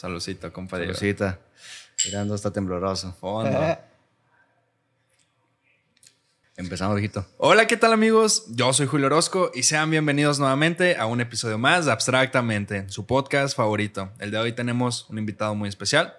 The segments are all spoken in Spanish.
Salucita, compadre. Saludcita. Mirando, está tembloroso. Fondo. Empezamos, viejito. Hola, ¿qué tal amigos? Yo soy Julio Orozco y sean bienvenidos nuevamente a un episodio más de Abstractamente, su podcast favorito. El de hoy tenemos un invitado muy especial,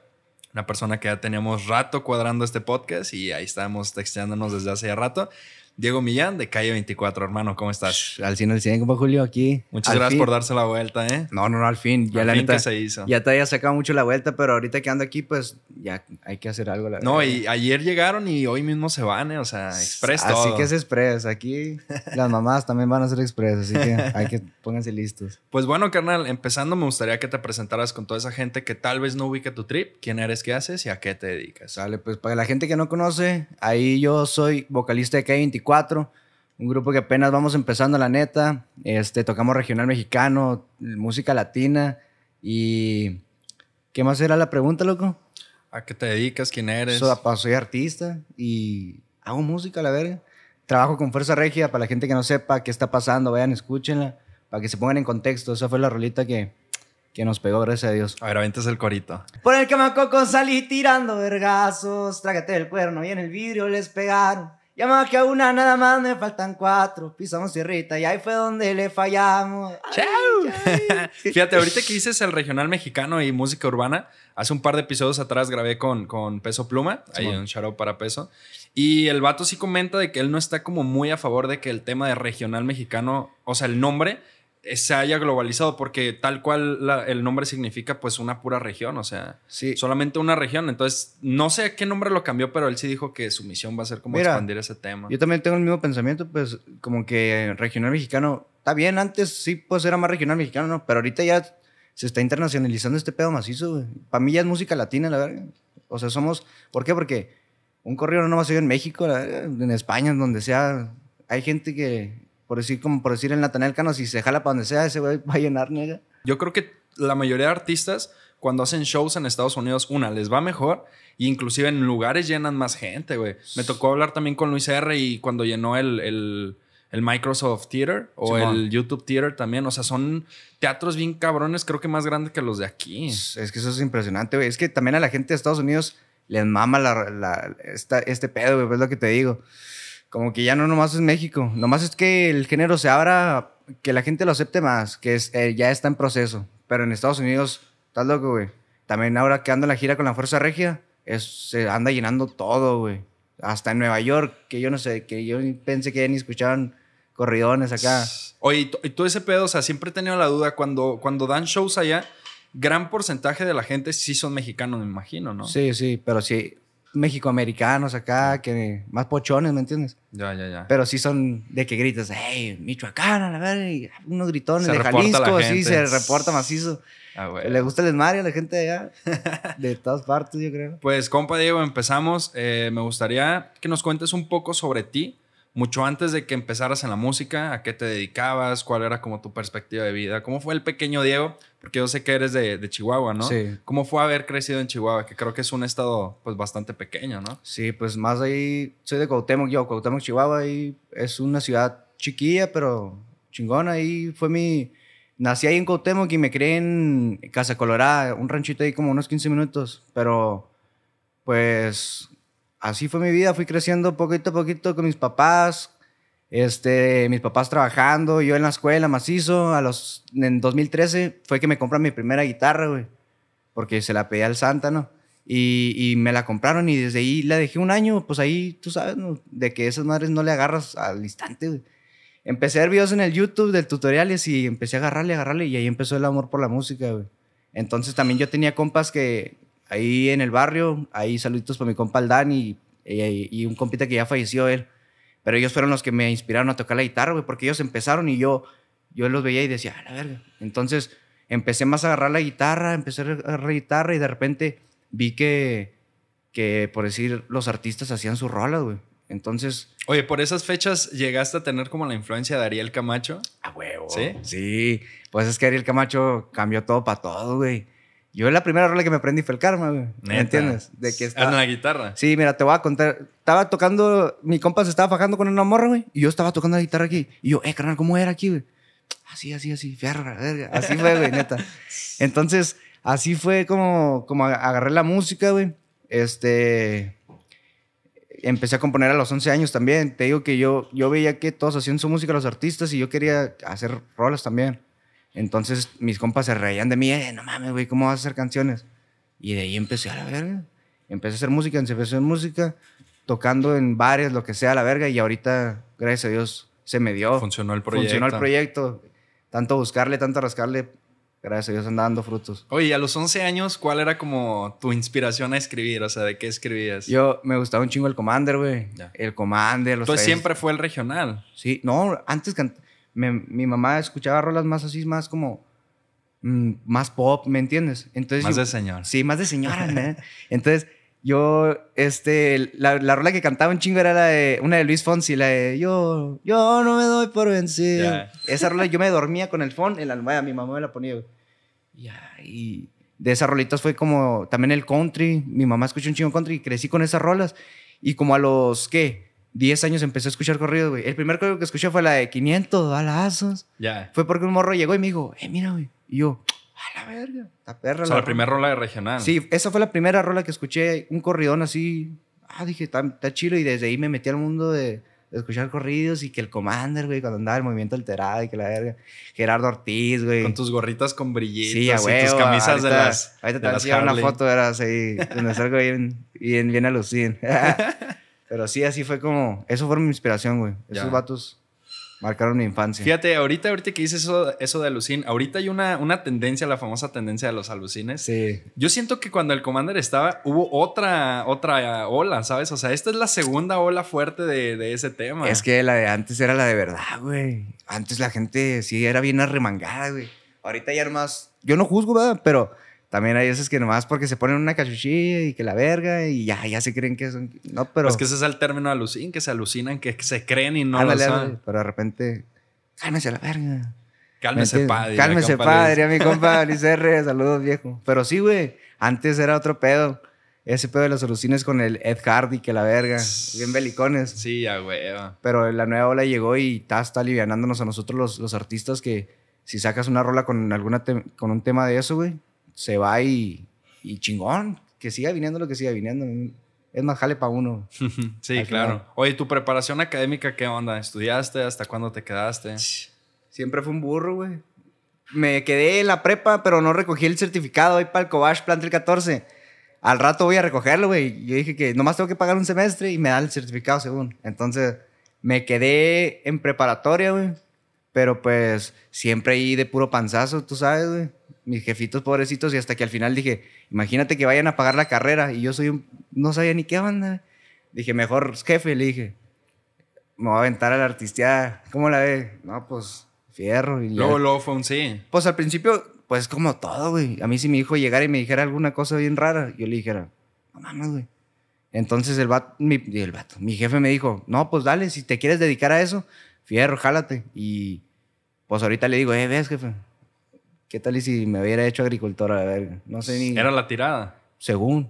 una persona que ya tenemos rato cuadrando este podcast y ahí estábamos texteándonos desde hace rato. Diego Millán de Calle 24, hermano, ¿cómo estás? Al final al siguiente, Julio, aquí. Muchas gracias por darse la vuelta, ¿eh? No, no, no, al fin. Ya la neta, se hizo. Ya te había sacado mucho la vuelta, pero ahorita que ando aquí, pues ya hay que hacer algo, No, y ayer llegaron y hoy mismo se van, ¿eh? O sea, express Así que es express. Aquí las mamás también van a ser express, así que hay que pónganse listos. Pues bueno, carnal, empezando me gustaría que te presentaras con toda esa gente que tal vez no ubica tu trip, quién eres, qué haces y a qué te dedicas. Sale, pues para la gente que no conoce, ahí yo soy vocalista de Calle 24 un grupo que apenas vamos empezando, la neta. Este, tocamos regional mexicano, música latina y... ¿Qué más era la pregunta, loco? ¿A qué te dedicas? ¿Quién eres? soy artista y hago música, la verga. Trabajo con Fuerza Regia, para la gente que no sepa qué está pasando, vean escúchenla, para que se pongan en contexto. Esa fue la rolita que, que nos pegó, gracias a Dios. A ver, es el corito. Por el Camacoco salí tirando vergazos, trágate el cuerno y en el vidrio les pegaron. Ya más que a una nada más me faltan cuatro. Pisamos sierrita y ahí fue donde le fallamos. ¡Chao! Fíjate, ahorita que dices el regional mexicano y música urbana, hace un par de episodios atrás grabé con, con Peso Pluma, ahí un shout para Peso. Y el vato sí comenta de que él no está como muy a favor de que el tema de regional mexicano, o sea, el nombre eh, se haya globalizado, porque tal cual el nombre significa pues una pura región, o sea, solamente una región. Entonces, no sé qué nombre lo cambió, pero él sí dijo que su misión va a ser como expandir ese tema. Yo también tengo el mismo pensamiento, pues como que regional mexicano, está bien, antes sí pues era más regional mexicano, ¿no? pero ahorita ya se está internacionalizando este pedo macizo. Para mí ya es música latina, la verdad. O sea, somos, ¿por qué? Porque un corrido no va a ser en México, en España, donde sea, hay gente que por decir, como por decir el Natanel Cano, si se jala para donde sea, ese güey va a llenar, nega. Yo creo que la mayoría de artistas, cuando hacen shows en Estados Unidos, una, les va mejor. Y e inclusive en lugares llenan más gente, güey. Me tocó hablar también con Luis R. y cuando llenó el, el Microsoft Theater o el YouTube Theater también. O sea, son teatros bien cabrones, creo que más grandes que los de aquí. Es que eso es impresionante, güey. Es que también a la gente de Estados Unidos les mama la, este pedo, güey. Es pues lo que te digo como que ya no nomás es México, nomás es que el género se abra, que la gente lo acepte más, que es, eh, ya está en proceso. Pero en Estados Unidos, estás loco, güey. También ahora que ando la gira con la Fuerza Regia, se anda llenando todo, güey. Hasta en Nueva York, que yo no sé, que yo pensé que ni escuchaban corridones acá. Oye, y todo ese pedo, o sea, siempre he tenido la duda, cuando, cuando dan shows allá, gran porcentaje de la gente sí son mexicanos, me imagino, ¿no? Sí, sí, pero sí, mexicoamericanos acá, que más pochones, ¿me entiendes? Ya, ya, ya. Pero sí son de que gritas, hey, Michoacán, a ver, unos gritones de Jalisco, así se reporta macizo. Ah, Le gusta el esmario a la gente de allá, de todas partes, yo creo. Pues, compa Diego, empezamos. Eh, me gustaría que nos cuentes un poco sobre ti, mucho antes de que empezaras en la música, a qué te dedicabas, cuál era como tu perspectiva de vida, cómo fue el pequeño Diego, porque yo sé que eres de, Chihuahua, ¿no? Sí. ¿Cómo fue haber crecido en Chihuahua? Que creo que es un estado pues bastante pequeño, ¿no? Sí, pues más ahí, soy de Cuauhtémoc, yo, Cuauhtémoc, Chihuahua, y es una ciudad chiquilla, pero chingona, Y fue mi... Nací ahí en Cuauhtémoc y me crié en Casa Colorada, un ranchito ahí como unos 15 minutos, pero pues así fue mi vida, fui creciendo poquito a poquito con mis papás, este, mis papás trabajando, yo en la escuela, macizo, a los, en 2013 fue que me compran mi primera guitarra, güey, porque se la pedí al Santa, ¿no? Y, me la compraron y desde ahí la dejé un año, pues ahí, tú sabes, de que esas madres no le agarras al instante, Empecé a ver videos en el YouTube de tutoriales y empecé a agarrarle, agarrarle y ahí empezó el amor por la música, güey. Entonces también yo tenía compas que, ahí en el barrio, ahí saluditos para mi compa el y, eh, y, un compita que ya falleció él. Pero ellos fueron los que me inspiraron a tocar la guitarra, güey, porque ellos empezaron y yo, yo los veía y decía, a la verga. Entonces empecé más a agarrar la guitarra, empecé a agarrar la guitarra y de repente vi que, que por decir, los artistas hacían su rola, güey. Entonces. Oye, por esas fechas llegaste a tener como la influencia de Ariel Camacho. A huevo. Sí. Sí. Pues es que Ariel Camacho cambió todo para todo, güey. Yo la primera rola que me aprendí fue el karma, güey. ¿Me entiendes? De que la guitarra. Sí, mira, te voy a contar. Estaba tocando, mi compa se estaba fajando con una morra, güey. Y yo estaba tocando la guitarra aquí. Y yo, eh, carnal, ¿cómo era aquí, güey? Así, así, así, verga, verga. Así fue, güey, neta. Entonces, así fue como, como agarré la música, güey. Este. Empecé a componer a los 11 años también. Te digo que yo, yo veía que todos hacían su música los artistas y yo quería hacer rolas también. Entonces mis compas se reían de mí, eh, no mames, güey, ¿cómo vas a hacer canciones? Y de ahí empecé a la verga. Empecé a hacer música, empecé a hacer música, tocando en bares, lo que sea, a la verga. Y ahorita, gracias a Dios, se me dio. Funcionó el proyecto. Funcionó el proyecto. Tanto buscarle, tanto rascarle, gracias a Dios andando frutos. Oye, a los 11 años, ¿cuál era como tu inspiración a escribir? O sea, ¿de qué escribías? Yo me gustaba un chingo el Commander, güey. El Commander, los. siempre fue el regional. Sí, no, antes cantaba mi mamá escuchaba rolas más así, más como mm, más pop, ¿me entiendes? Entonces, más de señor. Sí, más de señora. ¿eh? Entonces, yo, este, la, rola que cantaba un chingo era la de, una de Luis Fonsi, la de Yo, yo no me doy por vencido. Esa rola yo me dormía con el Fonsi en la almohada, mi mamá me la ponía. y de esas rolitas fue como también el country. Mi mamá escuchó un chingo country y crecí con esas rolas. Y como a los, ¿qué? 10 años empecé a escuchar corridos, güey. El primer corrido que escuché fue la de 500 balazos. Ya. Fue porque un morro llegó y me dijo, eh, mira, güey. Y yo, a la verga, la perra. O sea, la, primera rola de regional. Sí, esa fue la primera rola que escuché, un corridón así. Ah, dije, está chido. Y desde ahí me metí al mundo de, escuchar corridos y que el Commander, güey, cuando andaba el movimiento alterado y que la verga. Gerardo Ortiz, güey. Con tus gorritas con brillitos sí, y tus camisas de las. ahí te voy a una foto, era así, donde salgo bien, bien, bien alucín. Pero sí, así fue como. Eso fue mi inspiración, güey. Esos vatos marcaron mi infancia. Fíjate, ahorita, ahorita que dices eso, eso de alucin, ahorita hay una, una tendencia, la famosa tendencia de los alucines. Sí. Yo siento que cuando el Commander estaba, hubo otra, otra ola, ¿sabes? O sea, esta es la segunda ola fuerte de, ese tema. Es que la de antes era la de verdad, güey. Antes la gente sí era bien arremangada, güey. Ahorita ya más. Yo no juzgo, ¿verdad? Pero también hay veces que nomás porque se ponen una cachuchilla y que la verga y ya, ya se creen que son. No, pero. Es pues que ese es el término alucin, que se alucinan, que se creen y no lo saben. Pero de repente, cálmese la verga. Cálmese, padre. Cálmese, padre, mi compa Luis R. Saludos, viejo. Pero sí, güey. Antes era otro pedo. Ese pedo de los alucines con el Ed Hardy, que la verga. Bien belicones. Sí, ya, güey. Pero la nueva ola llegó y está, alivianándonos a nosotros los, artistas que si sacas una rola con, alguna con un tema de eso, güey, se va y, y chingón, que siga viniendo lo que siga viniendo. Es más jale para uno. sí, claro. Oye, ¿tu preparación académica qué onda? ¿Estudiaste? ¿Hasta cuándo te quedaste? Siempre fue un burro, güey. Me quedé en la prepa, pero no recogí el certificado ahí para el Cobash Plantel 14. Al rato voy a recogerlo, güey. Yo dije que nomás tengo que pagar un semestre y me da el certificado según. Entonces, me quedé en preparatoria, güey. Pero pues siempre ahí de puro panzazo, tú sabes, güey. Mis jefitos pobrecitos y hasta que al final dije, imagínate que vayan a pagar la carrera y yo soy un... no sabía ni qué onda. Dije, mejor jefe, le dije, me voy a aventar a la artisteada. ¿Cómo la ve? No, pues fierro. Y luego, luego fue un sí. Pues al principio, pues como todo, güey. A mí si mi hijo llegara y me dijera alguna cosa bien rara, yo le dijera, no mames, güey. Entonces el vato, el vato, mi jefe me dijo, no, pues dale, si te quieres dedicar a eso, fierro, jálate. Y pues ahorita le digo, eh, ves, jefe, ¿qué tal si me hubiera hecho agricultora? A ver, no sé ni... Era la tirada. Según.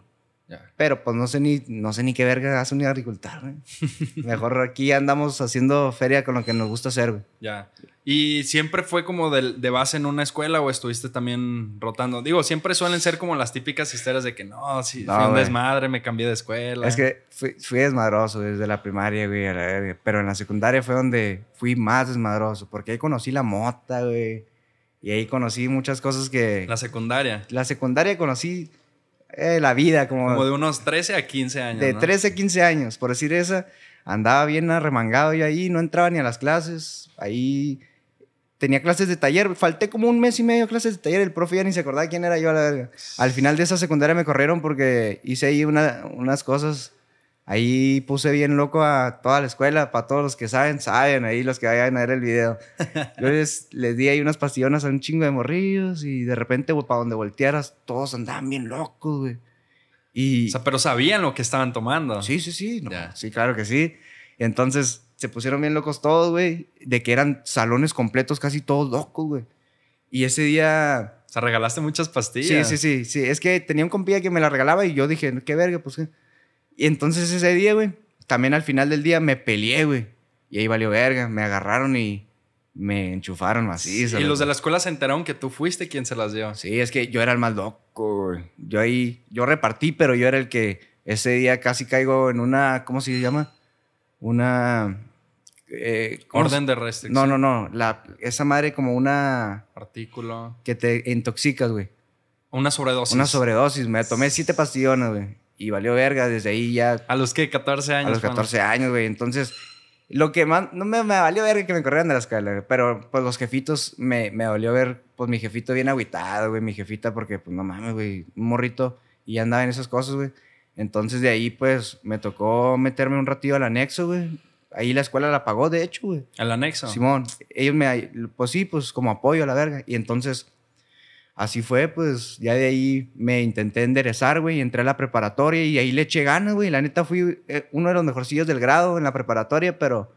Pero pues no sé ni, no sé ni qué verga hace un agricultor. Mejor aquí andamos haciendo feria con lo que nos gusta hacer, güey. Ya. ¿Y siempre fue como de, base en una escuela o estuviste también rotando? Digo, siempre suelen ser como las típicas historias de que no, sí, no, un desmadre, me cambié de escuela. Es que fui, desmadroso desde la primaria, güey, Pero en la secundaria fue donde fui más desmadroso, porque ahí conocí la mota, güey. Y ahí conocí muchas cosas que... La secundaria. La secundaria conocí eh, la vida, como... de unos 13 a 15 años. De 13 a 15 años, por decir esa, andaba bien arremangado yo ahí, no entraba ni a las clases, ahí tenía clases de taller, falté como un mes y medio clases de taller, el profe ya ni se acordaba quién era yo a la Al final de esa secundaria me corrieron porque hice ahí unas cosas Ahí puse bien loco a toda la escuela, para todos los que saben, saben, ahí los que vayan a ver el video. Yo les, di ahí unas pastillonas a un chingo de morrillos y de repente, pues, para donde voltearas, todos andaban bien locos, güey. Y, o sea, pero sabían lo que estaban tomando. Sí, sí, sí. Sí, claro que sí. Entonces se pusieron bien locos todos, güey, de que eran salones completos, casi todos locos, güey. Y ese día... O sea, regalaste muchas pastillas. Sí, sí, sí, sí. Es que tenía un compilla que me la regalaba y yo dije, qué verga, pues qué. Y entonces ese día, güey, también al final del día me peleé, güey. Y ahí valió verga, me agarraron y me enchufaron así y los de la escuela se enteraron que tú fuiste quien se las dio. Sí, es que yo era el más loco, güey. Yo ahí, yo repartí, pero yo era el que ese día casi caigo en una, ¿cómo se llama? Una... Eh, Orden de restricción. No, no, no. La, esa madre como una... Artículo. Que te intoxicas, güey. Una sobredosis. Una sobredosis. Me tomé siete pastillones, güey y valió verga desde ahí ya. ¿A los que 14 años. A los 14 años, güey. Entonces, lo que más, no me, valió verga que me corrieran de la escuela, pero pues los jefitos, me, me valió ver, pues mi jefito bien agüitado, güey, mi jefita, porque pues no mames, güey, un morrito y andaba en esas cosas, güey. Entonces de ahí, pues me tocó meterme un ratito al anexo, güey. Ahí la escuela la pagó, de hecho, güey. ¿Al anexo? Simón. Ellos me, pues sí, pues como apoyo a la verga. Y entonces así fue, pues ya de ahí me intenté enderezar, güey, entré a la preparatoria y ahí le eché ganas, güey. La neta fui eh, uno de los mejorcillos del grado en la preparatoria, pero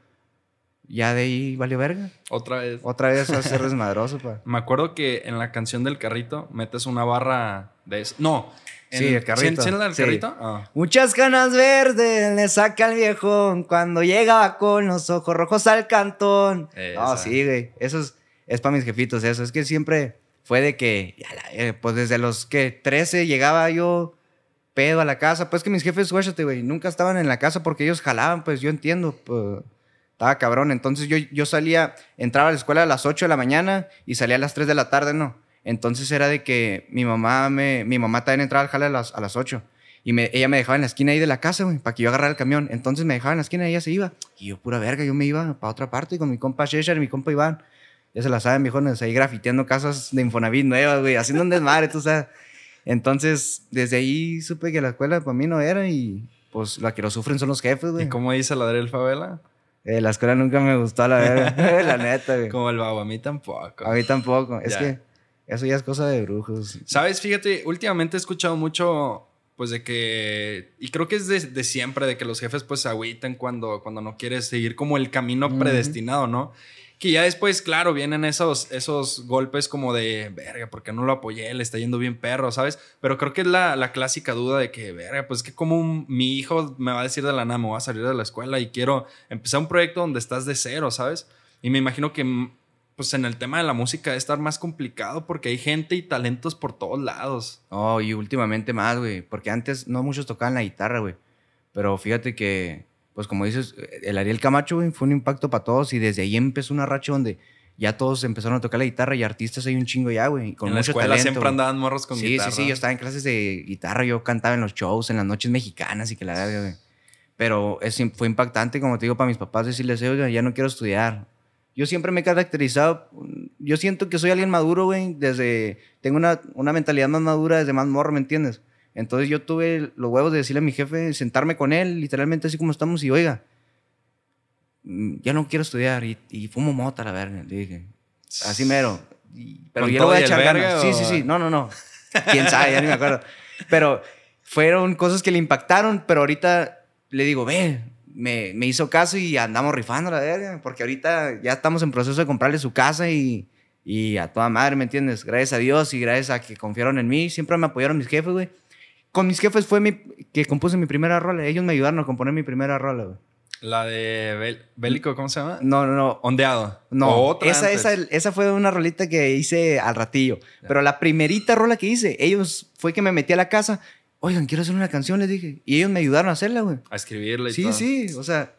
ya de ahí valió verga. Otra vez. Otra vez a ser desmadroso, pa. Me acuerdo que en la canción del carrito metes una barra de eso. No. sí, el carrito. la del carrito? Ah. Muchas ganas verdes le saca el viejo cuando llegaba con los ojos rojos al cantón. Ah, sí, güey. Eso es, es para mis jefitos, eso. Es que siempre fue de que, pues desde los que 13 llegaba yo pedo a la casa. Pues que mis jefes, suéchate, güey, nunca estaban en la casa porque ellos jalaban, pues yo entiendo. Pues, estaba cabrón. Entonces yo, yo salía, entraba a la escuela a las 8 de la mañana y salía a las 3 de la tarde, ¿no? Entonces era de que mi mamá me, mi mamá también entraba al jale a las, a las 8. Y me, ella me dejaba en la esquina ahí de la casa, güey, para que yo agarrara el camión. Entonces me dejaba en la esquina y ella se iba. Y yo, pura verga, yo me iba para otra parte con mi compa y mi compa Iván. Ya se la saben, mijones, ahí grafiteando casas de Infonavit nuevas, güey, haciendo un desmadre, tú sabes. Entonces, desde ahí supe que la escuela para mí no era y pues la que lo sufren son los jefes, güey. ¿Y cómo dice la del favela? Eh, la escuela nunca me gustó, la verdad, la neta, güey. Como el babo, a mí tampoco. A mí tampoco, es que eso ya es cosa de brujos. Sabes, fíjate, últimamente he escuchado mucho, pues de que, y creo que es de, siempre, de que los jefes pues se agüitan cuando, cuando no quieres seguir como el camino predestinado, ¿no? Y ya después, claro, vienen esos, esos golpes como de, verga, porque no lo apoyé? Le está yendo bien perro, ¿sabes? Pero creo que es la, clásica duda de que, verga, pues es que como mi hijo me va a decir de la nada, me voy a salir de la escuela y quiero empezar un proyecto donde estás de cero, ¿sabes? Y me imagino que, mm, pues en el tema de la música debe estar más complicado porque hay gente y talentos por todos lados. Oh, y últimamente más, güey, porque antes no muchos tocaban la guitarra, güey. Pero fíjate que pues como dices, el Ariel Camacho fue un impacto para todos y desde ahí empezó una racha donde ya todos empezaron a tocar la guitarra y artistas hay un chingo ya, güey. Con en la escuela talento, siempre andaban morros con sí, guitarra. Sí, sí, sí, yo estaba en clases de guitarra, yo cantaba en los shows, en las noches mexicanas y que la verdad, güey. Pero fue impactante, como te digo, para mis papás decirles, oiga, ya no quiero estudiar. Yo siempre me he caracterizado, yo siento que soy alguien maduro, güey, desde, tengo una mentalidad más madura desde más morro, ¿me entiendes? Entonces yo tuve los huevos de decirle a mi jefe, sentarme con él, literalmente así como estamos, y oiga, mm, ya no quiero estudiar y, fumo mota, la verga, le dije. Así mero. Y, pero yo le Sí, sí, sí, no, no, no. Quién sabe, ya ni me acuerdo. Pero fueron cosas que le impactaron, pero ahorita le digo, ve, me, me hizo caso y andamos rifando la verga, porque ahorita ya estamos en proceso de comprarle su casa y, y a toda madre, ¿me entiendes? Gracias a Dios y gracias a que confiaron en mí, siempre me apoyaron mis jefes, güey con mis jefes fue mi, que compuse mi primera rola. Ellos me ayudaron a componer mi primera rola, güey. La de Bélico, ¿cómo se llama? No, no, no. Ondeado. No, otra esa, esa, fue una rolita que hice al ratillo. Pero la primerita rola que hice, ellos fue que me metí a la casa. Oigan, quiero hacer una canción, les dije. Y ellos me ayudaron a hacerla, güey. A escribirla y sí, Sí, sí. O sea,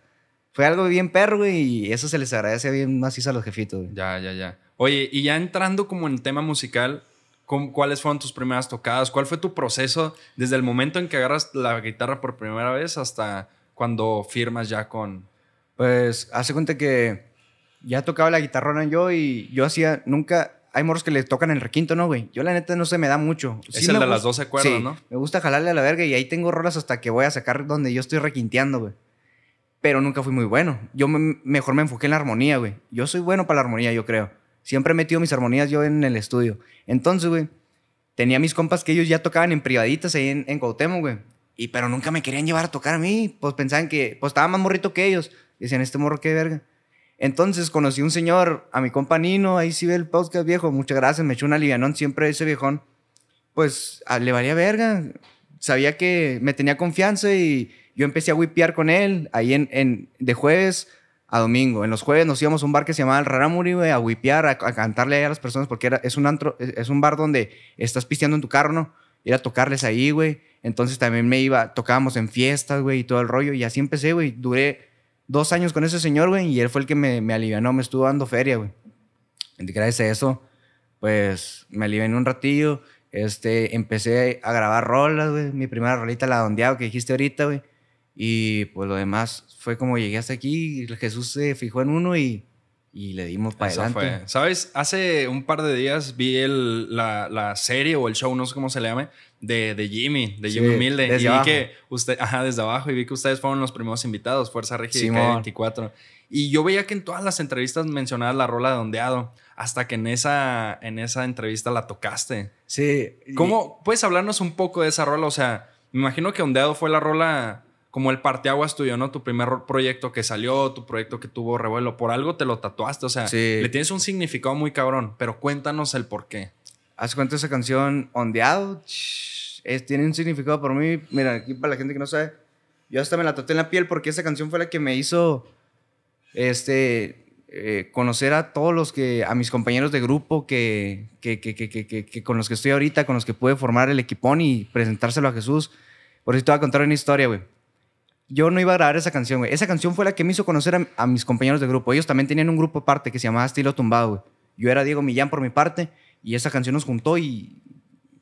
fue algo bien perro, güey. Y eso se les agradece bien más a los jefitos, güey. Ya, ya, ya. Oye, y ya entrando como en tema musical, ¿Cuáles fueron tus primeras tocadas? ¿Cuál fue tu proceso desde el momento en que agarras la guitarra por primera vez hasta cuando firmas ya con...? Pues hace cuenta que ya tocaba la guitarrona yo y yo hacía, nunca, hay morros que le tocan el requinto, ¿no, güey? Yo la neta no se me da mucho. Es el de las 12 cuerdas, ¿no? Me gusta jalarle a la verga y ahí tengo rolas hasta que voy a sacar donde yo estoy requinteando, güey. Pero nunca fui muy bueno. Yo mejor me enfoqué en la armonía, güey. Yo soy bueno para la armonía, yo creo. Siempre he metido mis armonías yo en el estudio. Entonces, güey, tenía mis compas que ellos ya tocaban en privaditas ahí en, en güey. Y pero nunca me querían llevar a tocar a mí. Pues pensaban que, pues estaba más morrito que ellos. Decían, este morro qué verga. Entonces conocí a un señor, a mi compa Nino, ahí sí ve el podcast viejo, muchas gracias, me echó una alivianón siempre ese viejón, pues ah, le valía verga. Sabía que me tenía confianza y yo empecé a whipear con él ahí en, en de jueves a domingo. En los jueves nos íbamos a un bar que se llamaba el Raramuri, güey, a whipear, a, cantarle ahí a las personas, porque era, es, un antro, es, un bar donde estás pisteando en tu carro, Ir a tocarles ahí, güey. Entonces también me iba, tocábamos en fiestas, güey, y todo el rollo. Y así empecé, güey. Duré dos años con ese señor, güey, y él fue el que me, me alivianó, me estuvo dando feria, güey. Gracias a eso, pues me en un ratillo. Este, empecé a grabar rolas, güey. Mi primera rolita, la dondeado que dijiste ahorita, güey y pues lo demás fue como llegué hasta aquí, Jesús se fijó en uno y, le dimos para adelante. ¿Sabes? Hace un par de días vi la, serie o el show, no sé cómo se le llame, de, de Jimmy, de Jimmy sí, y vi que usted, ajá, desde abajo, y vi que ustedes fueron los primeros invitados, Fuerza Rígida 24. Y yo veía que en todas las entrevistas mencionabas la rola de ondeado, hasta que en esa, en esa entrevista la tocaste. Sí. ¿Cómo? ¿Puedes hablarnos un poco de esa rola? O sea, me imagino que ondeado fue la rola como el parteaguas tuyo, ¿no? Tu primer proyecto que salió, tu proyecto que tuvo revuelo, por algo te lo tatuaste, o sea, le tienes un significado muy cabrón, pero cuéntanos el por qué. haz cuenta esa canción On the Out? Es, tiene un significado para mí, mira, aquí para la gente que no sabe, yo hasta me la tatué en la piel porque esa canción fue la que me hizo, este, eh, conocer a todos los que, a mis compañeros de grupo que, con los que estoy ahorita, con los que pude formar el equipón y presentárselo a Jesús. Por eso te voy a contar una historia, güey yo no iba a grabar esa canción, güey. Esa canción fue la que me hizo conocer a, mis compañeros de grupo. Ellos también tenían un grupo aparte que se llamaba Estilo Tumbado, güey. Yo era Diego Millán por mi parte y esa canción nos juntó y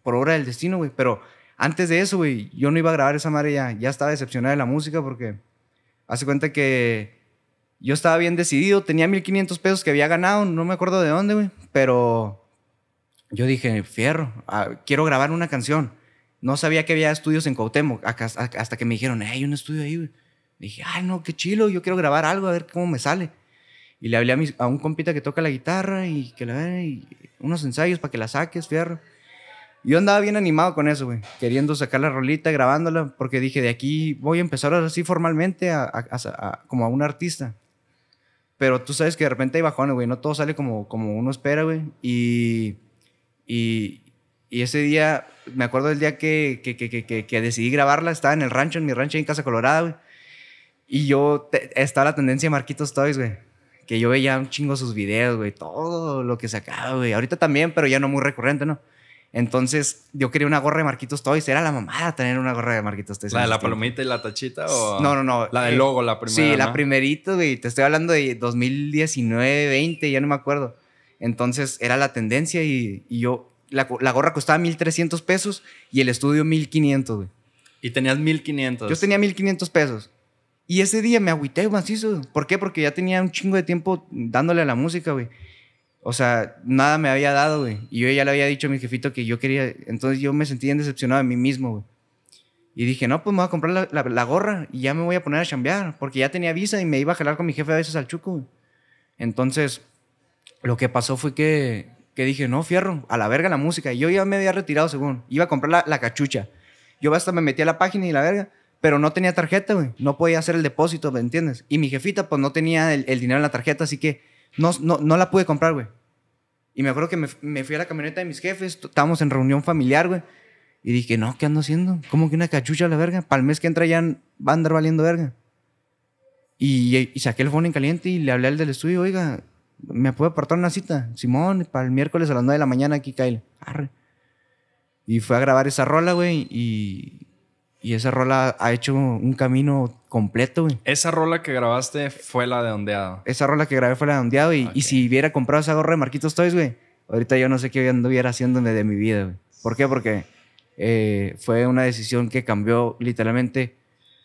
por obra del destino, güey. Pero antes de eso, güey, yo no iba a grabar esa madre ya. estaba decepcionada de la música porque hace cuenta que yo estaba bien decidido. Tenía 1500 pesos que había ganado, no me acuerdo de dónde, güey. Pero yo dije, fierro, ah, quiero grabar una canción no sabía que había estudios en cautemo hasta que me dijeron, hey, hay un estudio ahí, Dije, ay, no, qué chilo, yo quiero grabar algo, a ver cómo me sale. Y le hablé a, a un compita que toca la guitarra y que le y unos ensayos para que la saques, fierro. Yo andaba bien animado con eso, güey, queriendo sacar la rolita, grabándola, porque dije, de aquí voy a empezar así formalmente como a un artista. Pero tú sabes que de repente hay bajones, güey, no todo sale como, como uno espera, güey. y ese día me acuerdo del día que, que, decidí grabarla, estaba en el rancho, en mi rancho en Casa Colorada, güey. Y yo estaba la tendencia de Marquitos Toys, güey. Que yo veía un chingo sus videos, güey. Todo lo que sacaba, güey. Ahorita también, pero ya no muy recurrente, ¿no? Entonces, yo quería una gorra de Marquitos Toys. Era la mamada tener una gorra de Marquitos Toys. ¿La de la palomita y la tachita o...? No, no, no. La del eh, logo, la primera, Sí, la primerita, güey. Te estoy hablando de 2019, 20, ya no me acuerdo. Entonces, era la tendencia y, y yo la, gorra costaba 1.300 pesos y el estudio 1.500, güey. Y tenías 1.500. Yo tenía 1.500 pesos. Y ese día me agüité macizo. ¿Por qué? Porque ya tenía un chingo de tiempo dándole a la música, güey. O sea, nada me había dado, güey. Y yo ya le había dicho a mi jefito que yo quería. Entonces yo me sentía decepcionado de mí mismo, güey. Y dije, no, pues me voy a comprar la, gorra y ya me voy a poner a chambear. Porque ya tenía visa y me iba a jalar con mi jefe a veces al chuco, Entonces, lo que pasó fue que que dije, no, fierro, a la verga la música. Y yo ya me había retirado, según. Iba a comprar la, cachucha. Yo hasta me metí a la página y la verga, pero no tenía tarjeta, güey. No podía hacer el depósito, ¿me entiendes? Y mi jefita, pues no tenía el, dinero en la tarjeta, así que no, no, la pude comprar, güey. Y me acuerdo que me, fui a la camioneta de mis jefes, estábamos en reunión familiar, güey. Y dije, no, ¿qué ando haciendo? ¿Cómo que una cachucha a la verga? Para el mes que entra ya va a andar valiendo verga. Y, saqué el phone en caliente y le hablé al del estudio, oiga, ¿Me puedo apartar una cita? Simón, para el miércoles a las 9 de la mañana aquí, Kyle. Arre. Y fue a grabar esa rola, güey, y, esa rola ha hecho un camino completo, güey. Esa rola que grabaste fue la de ondeado. Esa rola que grabé fue la de ondeado. Y, si hubiera comprado esa gorra de Marquitos Toys, güey, ahorita yo no sé qué anduviera haciendo de mi vida, güey. ¿Por qué? Porque eh, fue una decisión que cambió literalmente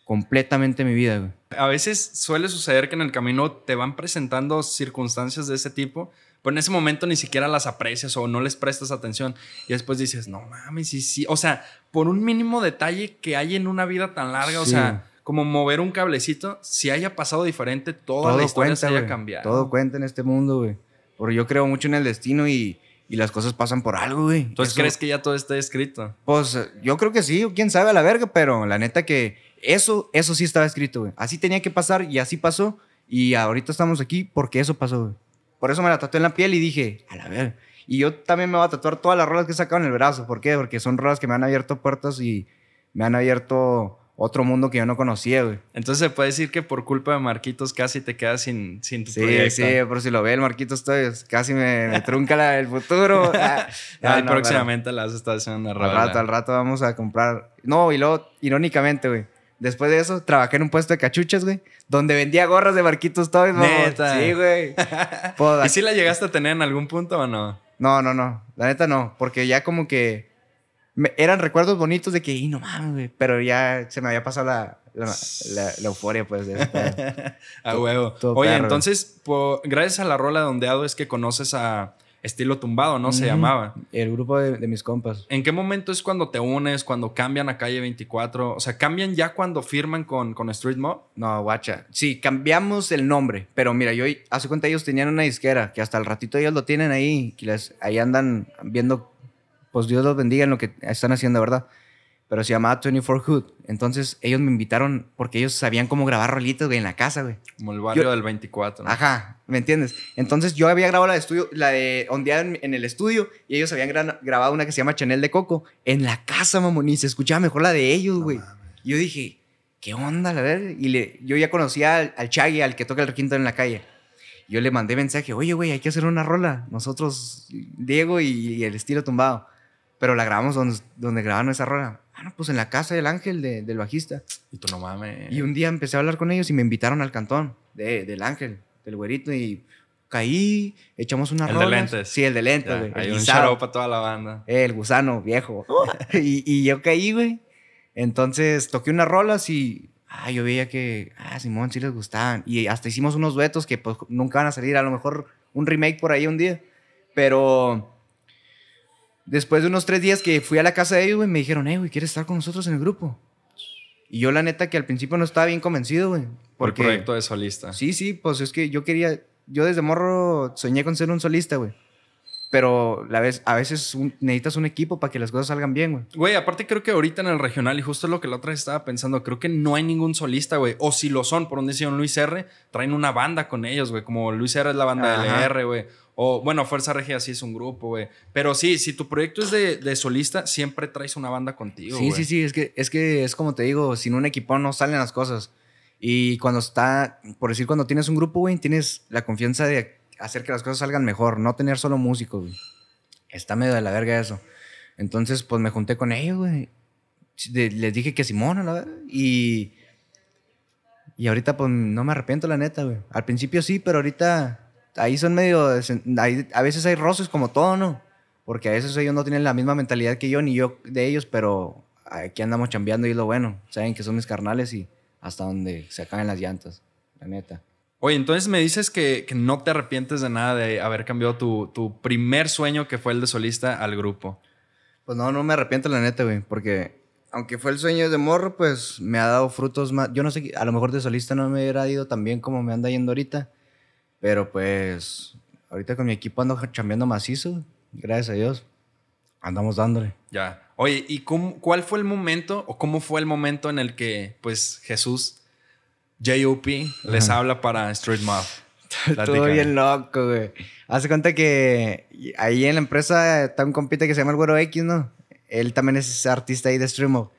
completamente mi vida, A veces suele suceder que en el camino te van presentando circunstancias de ese tipo, pero en ese momento ni siquiera las aprecias o no les prestas atención. Y después dices, no mames, sí, sí. O sea, por un mínimo detalle que hay en una vida tan larga, o sea, como mover un cablecito, si haya pasado diferente, toda la historia se haya cambiado. Todo cuenta en este mundo, güey. Porque yo creo mucho en el destino y y las cosas pasan por algo, güey. ¿Entonces crees que ya todo está escrito? Pues yo creo que sí, quién sabe a la verga, pero la neta que eso, eso sí estaba escrito, güey. Así tenía que pasar y así pasó. Y ahorita estamos aquí porque eso pasó, güey. Por eso me la tatué en la piel y dije, a la verga. Y yo también me voy a tatuar todas las rolas que he el brazo. ¿Por qué? Porque son rolas que me han abierto puertas y me han abierto otro mundo que yo no conocía, güey. Entonces se puede decir que por culpa de Marquitos casi te quedas sin, tu sí, proyecto. Sí, sí, pero si lo ve el Marquitos Toys, casi me, trunca la, el futuro. Ah, ah, próximamente la vas a haciendo Al rato, al rato vamos a comprar. No, y luego, irónicamente, güey. Después de eso, trabajé en un puesto de cachuchas, güey, donde vendía gorras de Marquitos Toys, Neta. Sí, güey. ¿Y si la llegaste a tener en algún punto o no? No, no, no. La neta no, porque ya como que eran recuerdos bonitos de que, y no mames, pero ya se me había pasado la, euforia, pues. a huevo. Oye, entonces, gracias a la rola de Ondeado es que conoces a Estilo Tumbado, ¿no? Se llamaba. El grupo de, mis compas. ¿En qué momento es cuando te unes, cuando cambian a Calle 24? O sea, ¿cambian ya cuando firman con, con Street Mob? No, guacha. Sí, cambiamos el nombre, pero mira, yo hace cuenta ellos tenían una disquera que hasta el ratito ellos lo tienen ahí, que les, ahí andan viendo pues Dios los bendiga en lo que están haciendo, ¿verdad? Pero se llamaba 24 Hood. Entonces ellos me invitaron porque ellos sabían cómo grabar rolitos, güey, en la casa, güey. Como el barrio del 24, Ajá, ¿me entiendes? Entonces yo había grabado la de estudio, la de ondear en, el estudio y ellos habían grabado una que se llama Chanel de Coco en la casa, mamón. Y se escuchaba mejor la de ellos, güey. yo dije, ¿qué onda, la verdad? Y le, yo ya conocía al, al al que toca el requinto en la calle yo le mandé mensaje, oye, güey, hay que hacer una rola. Nosotros, Diego y, el estilo tumbado pero la grabamos donde, donde grabaron esa rola. Ah, no, pues en la casa del ángel del bajista. Y tú no mames. Y un día empecé a hablar con ellos y me invitaron al cantón de, del ángel, del güerito, y caí, echamos una rola. El de lentes. Sí, el de lentes, Hay un charo para toda la banda. El gusano, viejo. y, y yo caí, güey. Entonces toqué unas rolas y ah, yo veía que ah, Simón sí les gustaban. Y hasta hicimos unos duetos que pues, nunca van a salir. A lo mejor un remake por ahí un día. Pero Después de unos tres días que fui a la casa de ellos, güey, me dijeron, hey, eh, güey, ¿quieres estar con nosotros en el grupo? Y yo la neta que al principio no estaba bien convencido, güey. Porque, el proyecto de solista. Sí, sí, pues es que yo quería, yo desde morro soñé con ser un solista, güey. Pero la vez, a veces necesitas un equipo para que las cosas salgan bien, güey. Güey, aparte creo que ahorita en el regional, y justo lo que la otra vez estaba pensando, creo que no hay ningún solista, güey. O si lo son, por donde hicieron Luis R, traen una banda con ellos, güey. Como Luis R es la banda del de güey. O bueno, Fuerza Regia sí es un grupo, güey. Pero sí, si tu proyecto es de, solista, siempre traes una banda contigo. Sí, sí, sí, es que, es que es como te digo, sin un equipo no salen las cosas. Y cuando está, por decir, cuando tienes un grupo, güey, tienes la confianza de hacer que las cosas salgan mejor, no tener solo músicos, güey. Está medio de la verga eso. Entonces, pues me junté con ellos, güey. Les dije que Simón, la Y, y ahorita, pues no me arrepiento, la neta, güey. Al principio sí, pero ahorita ahí son medio. a veces hay roces como todo, ¿no? Porque a veces ellos no tienen la misma mentalidad que yo ni yo de ellos, pero aquí andamos chambeando y es lo bueno. Saben que son mis carnales y hasta donde se acaben las llantas, la neta. Oye, entonces me dices que, no te arrepientes de nada de haber cambiado tu, tu, primer sueño, que fue el de solista, al grupo. Pues no, no me arrepiento, la neta, güey, porque aunque fue el sueño de morro, pues me ha dado frutos más. Yo no sé, a lo mejor de solista no me hubiera ido tan bien como me anda yendo ahorita, pero pues, ahorita con mi equipo ando chambeando macizo, gracias a Dios. Andamos dándole. Ya. Oye, ¿y cuál fue el momento o cómo fue el momento en el que, pues, Jesús, JOP, les habla para Street Mob? Todo bien loco, güey. Hace cuenta que ahí en la empresa está un compita que se llama el Güero X, ¿no? Él también es artista ahí de Street Mob.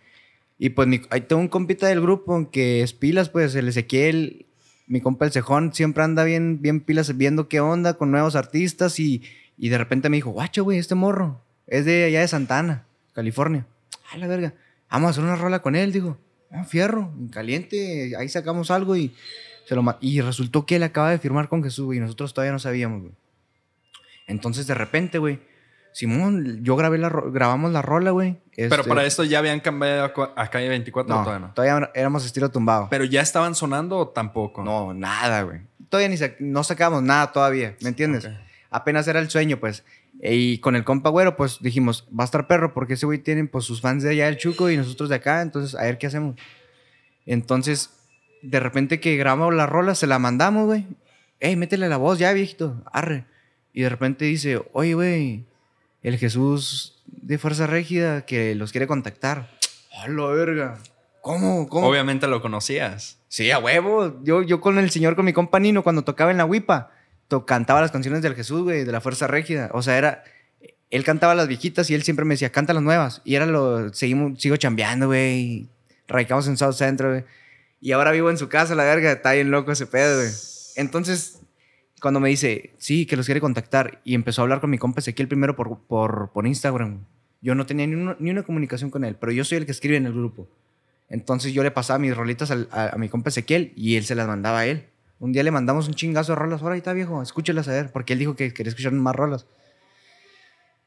Y pues mi, tengo un compita del grupo que es pilas, pues el Ezequiel, mi compa el Cejón siempre anda bien, bien pilas viendo qué onda con nuevos artistas y, de repente me dijo, guacho, güey, este morro es de allá de Santana, California. A ah, la verga, vamos a hacer una rola con él, digo. Un ah, fierro, caliente, ahí sacamos algo y se lo Y resultó que él acaba de firmar con Jesús, güey, y nosotros todavía no sabíamos, güey. Entonces, de repente, güey, Simón, yo grabé la grabamos la rola, güey. Pero para este, esto ya habían cambiado a Calle 24 no, todavía éramos estilo tumbado. Pero ya estaban sonando tampoco. No, nada, güey. Todavía ni no sacábamos nada todavía, ¿me entiendes? Apenas era el sueño, pues. E, y con el compa güero, pues dijimos, va a estar perro, porque ese güey tiene pues sus fans de allá del Chuco y nosotros de acá, entonces a ver qué hacemos. Entonces, de repente que grabamos la rola, se la mandamos, güey. Ey, métele la voz ya, viejito, arre. Y de repente dice, oye, güey, el Jesús de Fuerza Régida que los quiere contactar. ¡A verga! ¿Cómo? ¿Cómo? Obviamente lo conocías. Sí, a huevo. Yo, yo con el señor, con mi compañero, cuando tocaba en la huipa, to cantaba las canciones del Jesús, güey, de la Fuerza Régida. O sea, era... Él cantaba las viejitas y él siempre me decía, canta las nuevas. Y era lo... Seguimos, sigo chambeando, güey. Radicamos en South Centro, güey. Y ahora vivo en su casa, la verga. Está bien loco ese pedo, güey. Entonces, cuando me dice, sí, que los quiere contactar, y empezó a hablar con mi compa Ezequiel primero por, por, por Instagram, yo no tenía ni, una comunicación con él, pero yo soy el que escribe en el grupo. Entonces yo le pasaba mis rolitas a, mi compa Ezequiel y él se las mandaba a él. Un día le mandamos un chingazo de rolas, ahora ahí está viejo, escúchelas a ver, porque él dijo que quería escuchar más rolas.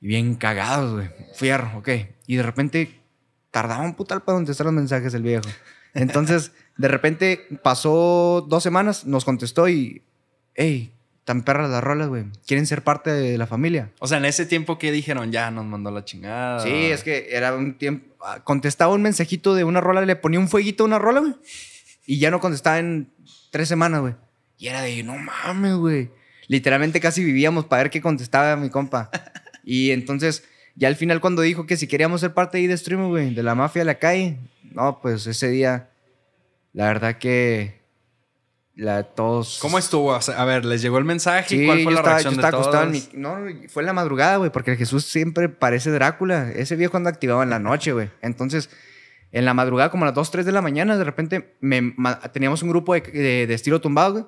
Y bien cagados, güey. Fierro, ok. Y de repente tardaba un putal para contestar los mensajes el viejo. Entonces, de repente pasó dos semanas, nos contestó y, hey, tan perras las rolas, güey. Quieren ser parte de la familia. O sea, en ese tiempo que dijeron, ya nos mandó la chingada. Sí, es que era un tiempo. Ah, contestaba un mensajito de una rola, le ponía un fueguito a una rola, güey. Y ya no contestaba en tres semanas, güey. Y era de, no mames, güey. Literalmente casi vivíamos para ver qué contestaba mi compa. y entonces, ya al final, cuando dijo que si queríamos ser parte ahí de Stream, güey, de la mafia de la calle, no, pues ese día, la verdad que la, todos... ¿Cómo estuvo? a ver, ¿les llegó el mensaje? ¿Cuál fue la reacción de No, fue en la madrugada, güey, porque Jesús siempre parece Drácula. Ese viejo anda activado en la noche, güey. Entonces, en la madrugada, como a las 2, 3 de la mañana, de repente teníamos un grupo de, estilo tumbado, güey,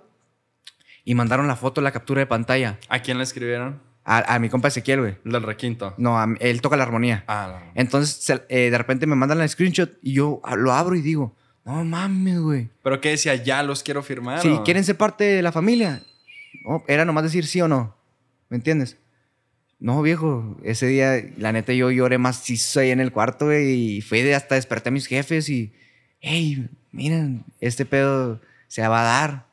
y mandaron la foto, la captura de pantalla. ¿A quién le escribieron? A, mi compa Ezequiel, güey. Del requinto. No, él toca la armonía. Ah, Entonces, eh, de repente me mandan la screenshot y yo lo abro y digo no mames, güey. Pero qué decía, ya los quiero firmar. Sí, quieren ser parte de la familia. No, era nomás decir sí o no. ¿Me entiendes? No, viejo, ese día, la neta, yo lloré más si ahí en el cuarto, güey, y fui de hasta desperté a mis jefes y, hey, miren, este pedo se va a dar.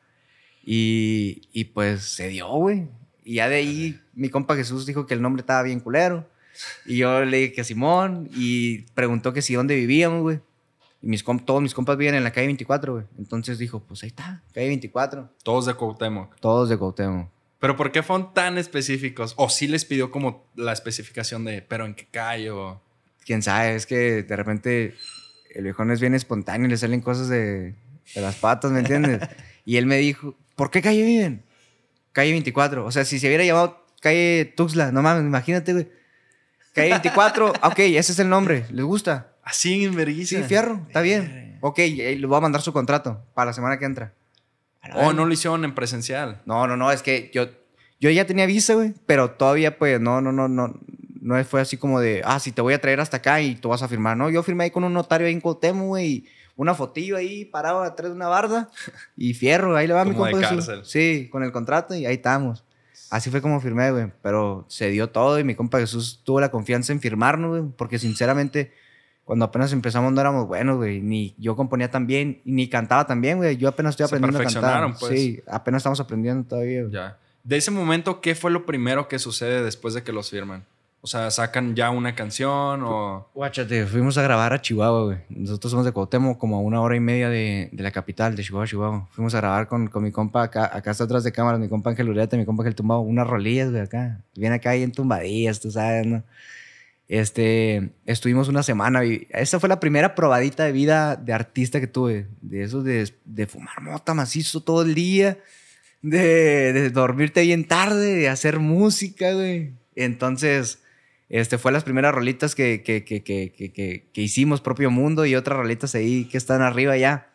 Y, y pues se dio, güey. Y ya de ahí, mi compa Jesús dijo que el nombre estaba bien culero. Y yo le dije que Simón, y preguntó que si dónde vivíamos, güey. Y todos mis compas viven en la calle 24, güey. Entonces dijo, pues ahí está, calle 24. Todos de Cuauhtémoc. Todos de Cuauhtémoc. Pero ¿por qué fueron tan específicos? ¿O si les pidió como la especificación de, pero en qué calle o...? Quién sabe, es que de repente el no es bien espontáneo y le salen cosas de, las patas, ¿me entiendes? y él me dijo, ¿por qué calle viven? Calle 24. O sea, si se hubiera llamado calle Tuxla, no mames, imagínate, güey. Calle 24, ok, ese es el nombre, les gusta. Así en vergüenza. Sí, fierro, está eh, bien. Eh. Ok, le voy a mandar su contrato para la semana que entra. Oh, no lo hicieron en presencial. No, no, no, es que yo, yo ya tenía visa, güey, pero todavía, pues, no, no, no, no, no fue así como de, ah, si sí, te voy a traer hasta acá y tú vas a firmar, ¿no? Yo firmé ahí con un notario ahí en Cotemo, güey, y una fotillo ahí parado atrás de una barda y fierro, ahí le va mi compa. Sí, con el contrato y ahí estamos. Así fue como firmé, güey, pero se dio todo y mi compa Jesús tuvo la confianza en firmarnos, güey, porque sinceramente cuando apenas empezamos no éramos buenos, güey. Ni yo componía tan bien, ni cantaba tan bien, güey. Yo apenas estoy aprendiendo Se perfeccionaron, Pues. Sí, apenas estamos aprendiendo todavía. Ya. De ese momento, ¿qué fue lo primero que sucede después de que los firman? O sea, sacan ya una canción o. Guáchate, fuimos a grabar a Chihuahua, güey. Nosotros somos de Cuauhtémoc, como a una hora y media de, la capital, de Chihuahua, Chihuahua. Fuimos a grabar con, con mi compa acá, acá está atrás de cámara, mi compa Ángel Ureta, mi compa Ángel Tumbado, unas rolillas, güey, acá. Viene acá en tumbadillas, tú sabes, ¿no? Este, estuvimos una semana y esa fue la primera probadita de vida de artista que tuve. De eso de, de fumar mota macizo todo el día, de, de, dormirte bien tarde, de hacer música, güey. Entonces, este, fue las primeras rolitas que, que, que, que, hicimos propio mundo y otras rolitas ahí que están arriba ya.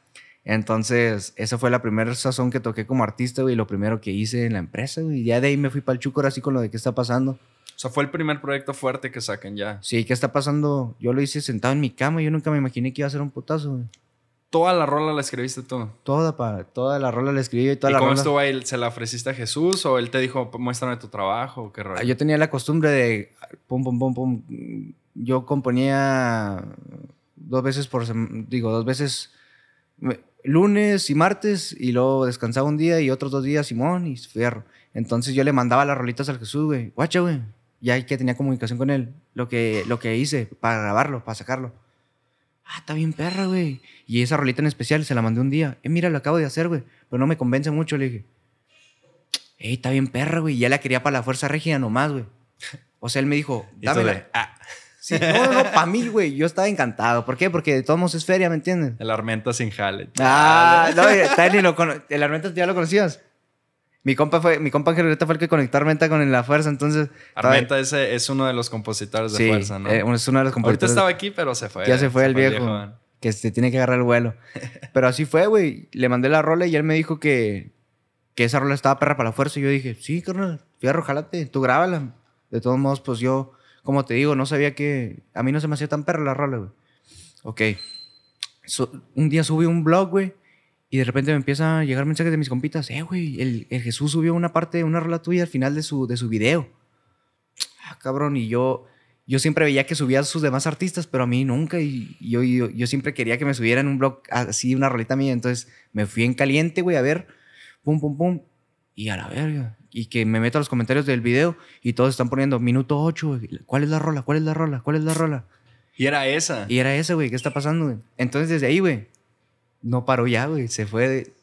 Entonces, esa fue la primera sazón que toqué como artista, güey, y lo primero que hice en la empresa, güey. Y ya de ahí me fui para el chucor así con lo de qué está pasando. O sea, fue el primer proyecto fuerte que sacan ya. Sí, ¿qué está pasando? Yo lo hice sentado en mi cama, y yo nunca me imaginé que iba a ser un putazo, güey. ¿Toda la rola la escribiste tú? Toda, para Toda la rola la escribí y toda ¿Y cómo estuvo ahí? ¿Se la ofreciste a Jesús o él te dijo, muéstrame tu trabajo o qué rollo? Ah, yo tenía la costumbre de pum, pum, pum, pum. Yo componía dos veces por semana... digo, dos veces lunes y martes y luego descansaba un día y otros dos días Simón y fierro. Entonces yo le mandaba las rolitas al Jesús, güey. Guacha, güey ya que tenía comunicación con él, lo que, lo que hice para grabarlo, para sacarlo. Ah, está bien perra, güey. Y esa rolita en especial se la mandé un día. Eh, mira, lo acabo de hacer, güey. Pero no me convence mucho, le dije. eh, está bien perra, güey. Ya la quería para la fuerza regia nomás, güey. O sea, él me dijo, dámela. Ah. Sí, no, no, para mí, güey. Yo estaba encantado. ¿Por qué? Porque de todos modos es feria, ¿me entiendes? El Armenta sin jale. Ah, no, lo el Armenta ya lo conocías mi compa fue, mi compa fue el que conectó Armenta con la fuerza, entonces. Armenta es, es uno de los compositores de fuerza, ¿no? Eh, es uno de los compositores. Ahorita estaba aquí, pero se fue. Ya se fue el viejo. ¿eh? que se este, tiene que agarrar el vuelo. Pero así fue, güey. Le mandé la rola y él me dijo que, que esa rola estaba perra para la fuerza. Y yo dije, sí, carnal, fierro, tú grábala. De todos modos, pues yo, como te digo, no sabía que. A mí no se me hacía tan perra la rola, güey. Ok. un día subí un blog, güey y de repente me empieza a llegar mensajes de mis compitas, eh, güey, el, Jesús subió una parte, una rola tuya al final de su, de su video. Ah, cabrón, y yo, yo siempre veía que subía a sus demás artistas, pero a mí nunca, y yo, siempre quería que me subieran un blog así, una rolita mía, entonces me fui en caliente, güey, a ver, pum, pum, pum, y a la verga, y que me meto a los comentarios del video y todos están poniendo minuto 8, ¿cuál es la rola? ¿Cuál es la rola? ¿Cuál es la rola? Y era esa. Y era esa, güey, ¿qué está pasando, Entonces desde ahí, güey, no paró ya, güey. Se fue de...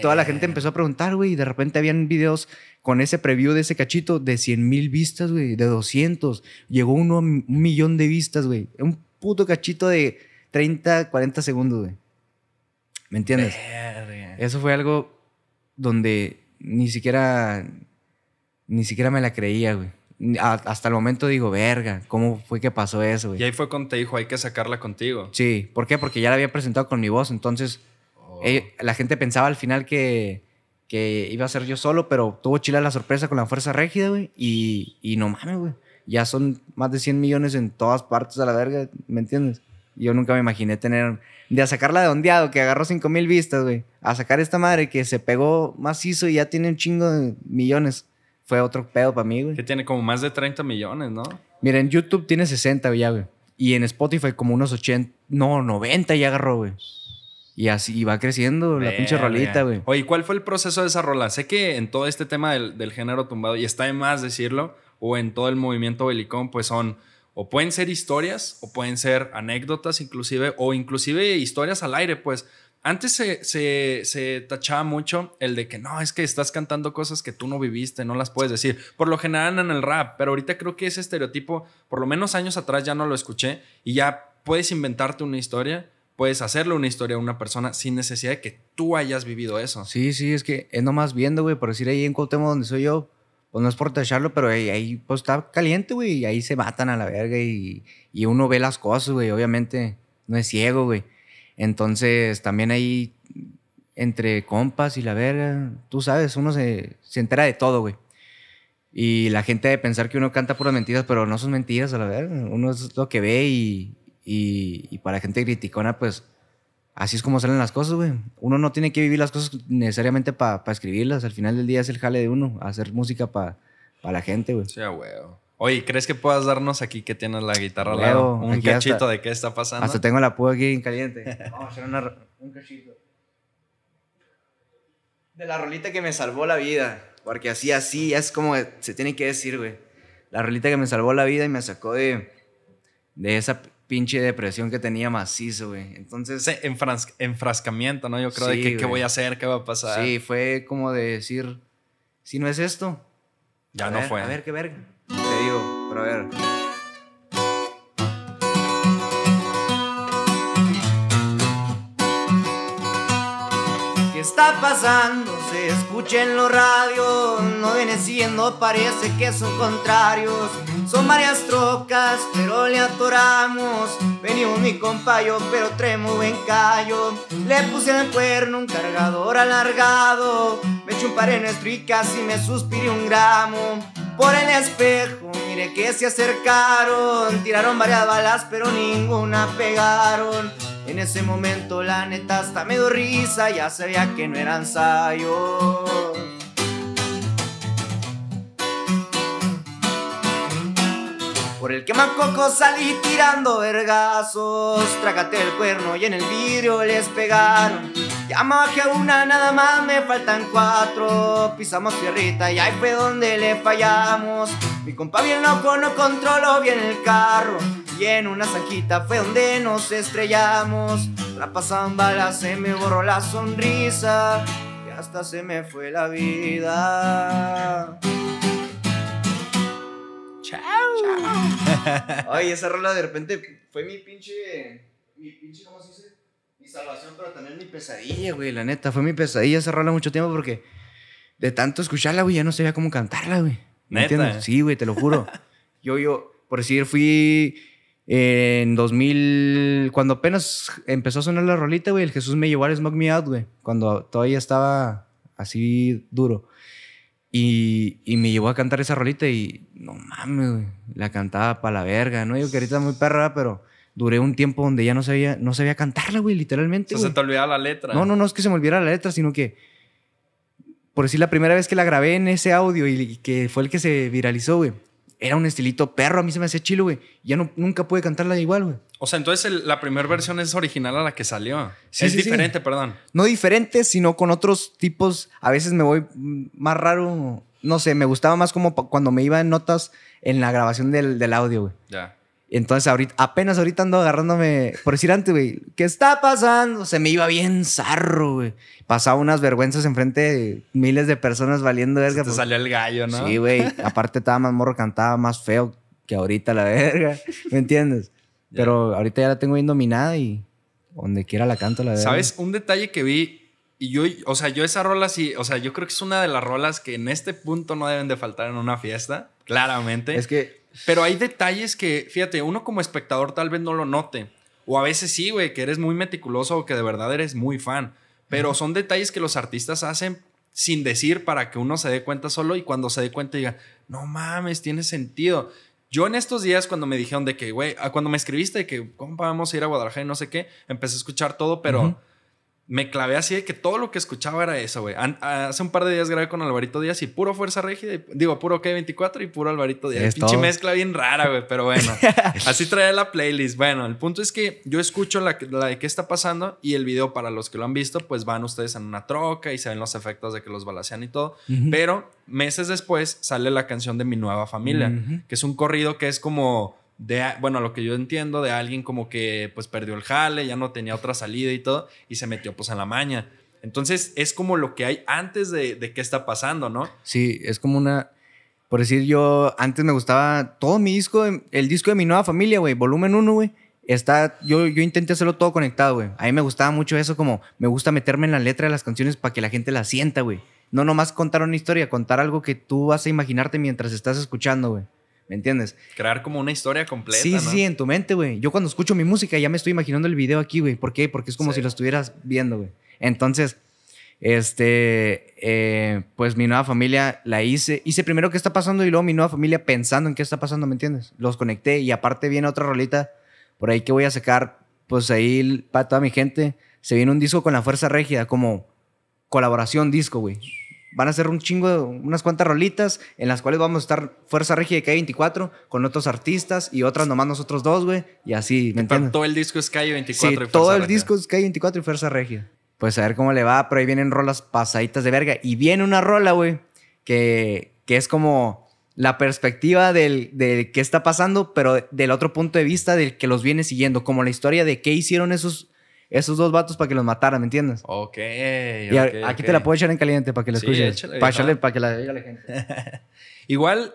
Toda la gente empezó a preguntar, güey, y de repente habían videos con ese preview de ese cachito de 100 mil vistas, güey, de 200. Llegó uno a un millón de vistas, güey. Un puto cachito de 30, 40 segundos, güey. ¿Me entiendes? Eso fue algo donde ni siquiera, ni siquiera me la creía, güey hasta el momento digo, verga, ¿cómo fue que pasó eso, güey? Y ahí fue cuando te dijo, hay que sacarla contigo. Sí, ¿por qué? Porque ya la había presentado con mi voz, entonces oh. la gente pensaba al final que, iba a ser yo solo, pero tuvo chila la sorpresa con la fuerza rígida, güey, y, y no mames, güey. Ya son más de 100 millones en todas partes a la verga, ¿me entiendes? Yo nunca me imaginé tener. De a sacarla de ondeado, que agarró 5 mil vistas, güey. A sacar esta madre que se pegó macizo y ya tiene un chingo de millones fue otro pedo para mí, güey. Que tiene como más de 30 millones, ¿no? Mira, en YouTube tiene 60 ya, güey. Y en Spotify como unos 80, no, 90 ya agarró, güey. Y así va creciendo la pinche rolita, güey. Oye, ¿cuál fue el proceso de esa rola? Sé que en todo este tema del, del género tumbado, y está de más decirlo, o en todo el movimiento belicón, pues son o pueden ser historias, o pueden ser anécdotas inclusive, o inclusive historias al aire, pues antes se, tachaba mucho el de que no, es que estás cantando cosas que tú no viviste, no las puedes decir. Por lo general en el rap, pero ahorita creo que ese estereotipo, por lo menos años atrás ya no lo escuché y ya puedes inventarte una historia, puedes hacerle una historia a una persona sin necesidad de que tú hayas vivido eso. Sí, sí, es que es nomás viendo, güey, por decir ahí en Cuauhtémoc donde soy yo, pues no es por tacharlo, pero ahí, ahí pues está caliente, güey, y ahí se matan a la verga y, y uno ve las cosas, güey, obviamente no es ciego, güey. Entonces, también ahí, entre compas y la verga, tú sabes, uno se, entera de todo, güey. Y la gente de pensar que uno canta puras mentiras, pero no son mentiras, a la verga. Uno es lo que ve y, y, para gente criticona, pues así es como salen las cosas, güey. Uno no tiene que vivir las cosas necesariamente para escribirlas. Al final del día es el jale de uno, hacer música para la gente, güey. Sea güey. Oye, ¿crees que puedas darnos aquí que tienes la guitarra al lado? Un cachito de qué está pasando. Hasta tengo la púa aquí en caliente. Vamos a hacer un cachito. De la rolita que me salvó la vida. Porque así, así, es como se tiene que decir, güey. La rolita que me salvó la vida y me sacó de, de esa pinche depresión que tenía macizo, güey. Entonces... enfrascamiento, ¿no? Yo creo de que qué voy a hacer, qué va a pasar. Sí, fue como de decir, si no es esto. Ya no fue. A ver, qué verga ver. ¿Qué está pasando? Se escucha en los radios, no viene siendo, parece que son contrarios. Son varias trocas, pero le atoramos. Venimos mi compayo, pero tremo en callo. Le puse en el cuerno un cargador alargado. Me par en estricas y casi me suspiré un gramo por el espejo. Mire que se acercaron, tiraron varias balas, pero ninguna pegaron. En ese momento la neta hasta me dio risa, ya sabía que no eran sayos. Por el que mancoco salí tirando vergazos, trágate el cuerno y en el vidrio les pegaron ya que una nada más me faltan cuatro. Pisamos tierrita y ahí fue donde le fallamos. Mi compa bien loco no controló bien el carro. Y en una zanjita fue donde nos estrellamos. La pasaban balas, se me borró la sonrisa. Y hasta se me fue la vida. Chao. Chao. Ay, esa rola de repente fue mi pinche. Mi pinche, ¿cómo se dice? salvación, para tener mi pesadilla, güey. La neta, fue mi pesadilla cerrarla mucho tiempo porque de tanto escucharla, güey, ya no sabía cómo cantarla, güey. Entiendes? Eh. Sí, güey, te lo juro. yo, yo, por decir, fui en 2000, cuando apenas empezó a sonar la rolita, güey, el Jesús me llevó al Smoke Me Out, güey, cuando todavía estaba así duro. Y, me llevó a cantar esa rolita y no mames, güey, la cantaba para la verga, ¿no? Yo que ahorita muy perra, pero duré un tiempo donde ya no sabía, no sabía cantarla, güey, literalmente. O sea, se te olvidaba la letra. No, no, no es que se me olvidara la letra, sino que, por decir la primera vez que la grabé en ese audio y que fue el que se viralizó, güey, era un estilito perro, a mí se me hacía chilo, güey. Ya no, nunca pude cantarla igual, güey. O sea, entonces la primera versión es original a la que salió. Sí, es diferente, perdón. No diferente, sino con otros tipos. A veces me voy más raro. No sé, me gustaba más como cuando me iba en notas en la grabación del, del audio, güey. Ya. Entonces, ahorita, apenas ahorita ando agarrándome, por decir antes, güey, ¿qué está pasando? Se me iba bien zarro, güey. Pasaba unas vergüenzas enfrente de miles de personas valiendo verga. te pues. salió el gallo, ¿no? Sí, güey. Aparte estaba más morro, cantaba más feo que ahorita la verga. ¿Me entiendes? Pero ahorita ya la tengo bien dominada y donde quiera la canto la verga. ¿Sabes? Un detalle que vi y yo, o sea, yo esa rola sí, o sea, yo creo que es una de las rolas que en este punto no deben de faltar en una fiesta, claramente. Es que pero hay detalles que, fíjate, uno como espectador tal vez no lo note. O a veces sí, güey, que eres muy meticuloso o que de verdad eres muy fan. Pero son detalles que los artistas hacen sin decir para que uno se dé cuenta solo y cuando se dé cuenta diga, no mames, tiene sentido. Yo en estos días cuando me dijeron de que, güey, ah, cuando me escribiste que, ¿cómo vamos a ir a Guadalajara y no sé qué? Empecé a escuchar todo, pero me clavé así de que todo lo que escuchaba era eso, güey. Hace un par de días grabé con Alvarito Díaz y puro Fuerza Régida, y, digo, puro K24 y puro Alvarito Díaz. Es mezcla bien rara, güey, pero bueno. así trae la playlist. Bueno, el punto es que yo escucho la, de qué está pasando y el video, para los que lo han visto, pues van ustedes en una troca y se ven los efectos de que los balacean y todo. Pero meses después sale la canción de Mi Nueva Familia, que es un corrido que es como de, bueno, lo que yo entiendo de alguien como que pues perdió el jale, ya no tenía otra salida y todo, y se metió pues en la maña. Entonces es como lo que hay antes de, de qué está pasando, ¿no? Sí, es como una, por decir yo, antes me gustaba todo mi disco, em, el disco de mi nueva familia, güey, volumen uno, güey. Está, yo, yo intenté hacerlo todo conectado, güey. A mí me gustaba mucho eso, como me gusta meterme en la letra de las canciones para que la gente la sienta, güey. No nomás contar una historia, contar algo que tú vas a imaginarte mientras estás escuchando, güey. ¿Me entiendes? Crear como una historia completa. Sí, sí, en tu mente, güey. Yo cuando escucho mi música ya me estoy imaginando el video aquí, güey. ¿Por qué? Porque es como si lo estuvieras viendo, güey. Entonces, este, eh, pues mi nueva familia la hice. Hice primero qué está pasando y luego mi nueva familia pensando en qué está pasando, ¿me entiendes? Los conecté y aparte viene otra rolita por ahí que voy a sacar, pues ahí para toda mi gente. Se viene un disco con la Fuerza Régida, como colaboración disco, güey. Van a ser un chingo, unas cuantas rolitas en las cuales vamos a estar Fuerza Regia de K24 con otros artistas y otras nomás nosotros dos, güey. Y así, ¿me entiendes? Todo el disco es K24 y Fuerza todo el disco es K24 y Fuerza Regia. Pues a ver cómo le va, pero ahí vienen rolas pasaditas de verga. Y viene una rola, güey, que, que es como la perspectiva del, del qué está pasando, pero del otro punto de vista del que los viene siguiendo, como la historia de qué hicieron esos esos dos vatos para que los mataran, ¿me entiendes? Ok. Y aquí te la puedo echar en caliente para que la sí, echarle, para que la vea la gente. Igual,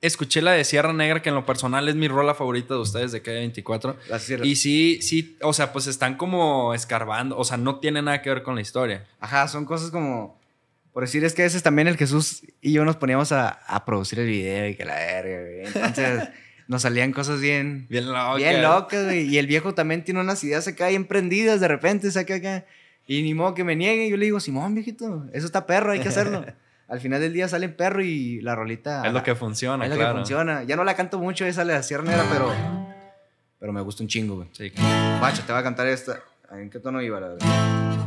escuché la de Sierra Negra, que en lo personal es mi rola favorita de ustedes de K24. Y sí, sí, o sea, pues están como escarbando, o sea, no tiene nada que ver con la historia. Ajá, son cosas como, por decir, es que ese es también el Jesús y yo nos poníamos a, producir el video y que la verga, entonces... nos salían cosas bien. Bien locas. güey. Y el viejo también tiene unas ideas acá bien prendidas, de repente saca acá. Y ni modo que me niegue. Yo le digo, Simón, viejito, eso está perro, hay que hacerlo. Al final del día sale perro y la rolita. Es lo que funciona, es lo que funciona. Ya no la canto mucho esa la ciernera, pero. Pero me gusta un chingo, güey. Sí. Pacho, te va a cantar esta. ¿En qué tono iba la verdad?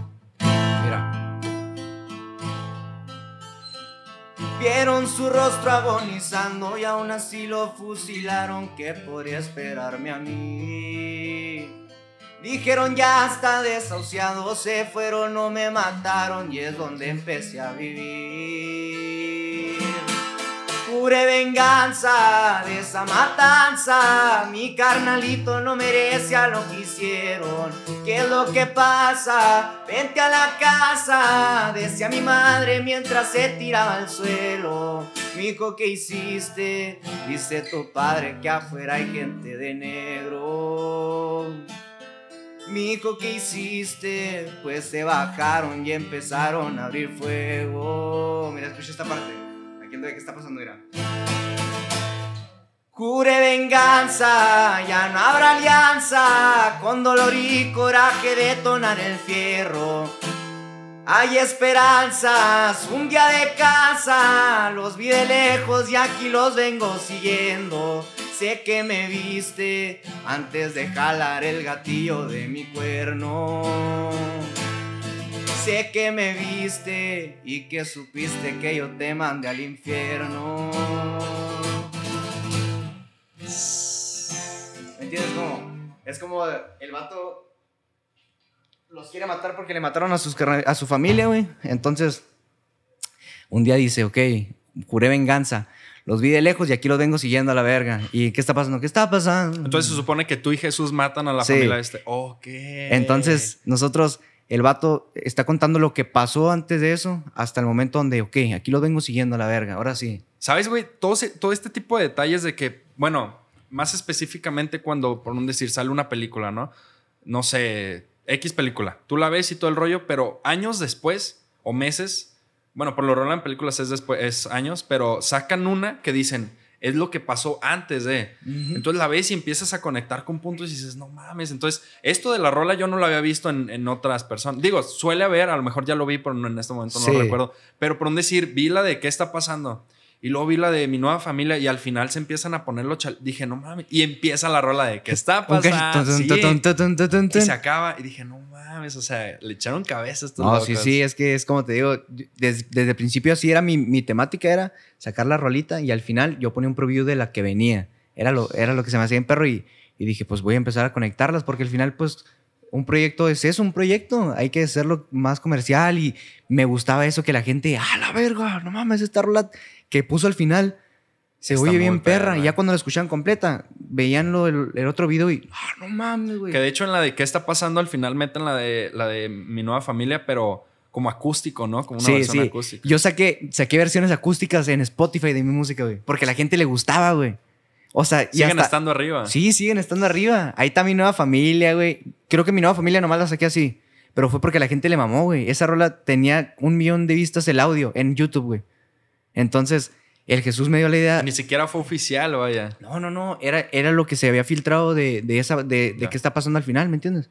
Vieron su rostro agonizando y aún así lo fusilaron. ¿Qué podría esperarme a mí? Dijeron ya está desahuciado, se fueron, no me mataron y es donde empecé a vivir. Pure venganza de esa matanza. Mi carnalito no merece lo que hicieron. ¿Qué es lo que pasa? Vente a la casa, decía mi madre mientras se tiraba al suelo. Mi hijo, ¿qué hiciste? Dice tu padre que afuera hay gente de negro. Mi hijo, ¿qué hiciste? Pues se bajaron y empezaron a abrir fuego. Mira, escucha esta parte quién qué está pasando, mira. Cure venganza, ya no habrá alianza, con dolor y coraje detonar el fierro. Hay esperanzas, un día de casa, los vi de lejos y aquí los vengo siguiendo. Sé que me viste antes de jalar el gatillo de mi cuerno. Sé que me viste y que supiste que yo te mandé al infierno. ¿Me entiendes cómo? Es como el vato los quiere matar porque le mataron a, sus, a su familia, güey. Entonces, un día dice, ok, juré venganza. Los vi de lejos y aquí los vengo siguiendo a la verga. ¿Y qué está pasando? ¿Qué está pasando? Entonces se supone que tú y Jesús matan a la familia este. Ok. Entonces, nosotros el vato está contando lo que pasó antes de eso hasta el momento donde, ok, aquí lo vengo siguiendo a la verga, ahora sí. ¿Sabes, güey? Todo, este tipo de detalles de que, bueno, más específicamente cuando, por un decir, sale una película, ¿no? No sé, X película. Tú la ves y todo el rollo, pero años después o meses, bueno, por lo regular en películas es, después, es años, pero sacan una que dicen, es lo que pasó antes de. Entonces la ves y empiezas a conectar con puntos y dices, no mames. Entonces, esto de la rola yo no lo había visto en, otras personas. Digo, suele haber, a lo mejor ya lo vi, pero en este momento no lo recuerdo. Pero por un decir, vi la de qué está pasando. Y luego vi la de mi nueva familia y al final se empiezan a poner los Dije, no mames. Y empieza la rola de que está pasando. Y se acaba. Y dije, no mames. O sea, le echaron cabeza estos No, sí, sí. Es que es como te digo, desde, el principio así era mi, mi, temática, era sacar la rolita y al final yo ponía un preview de la que venía. Era lo, era lo que se me hacía en perro y, dije, pues voy a empezar a conectarlas porque al final, pues un proyecto es eso, un proyecto. Hay que hacerlo más comercial y me gustaba eso que la gente, ah, la verga, no mames, esta rola que puso al final. Se oye bien perra. Y ya cuando la escuchaban completa, veían el otro video y. ¡Ah, no mames, güey! Que de hecho en la de qué está pasando al final meten la de, la de mi nueva familia, pero como acústico, ¿no? Como una sí, versión sí. acústica. Yo saqué, saqué versiones acústicas en Spotify de mi música, güey. Porque la gente le gustaba, güey. O sea, siguen estando arriba. Sí, siguen estando arriba. Ahí está mi nueva familia, güey. Creo que mi nueva familia nomás la saqué así. Pero fue porque la gente le mamó, güey. Esa rola tenía un millón de vistas el audio en YouTube, güey. Entonces, el Jesús me dio la idea. Ni siquiera fue oficial, vaya. No, no, no. Era, era lo que se había filtrado de, esa, de, de qué está pasando al final, ¿me entiendes?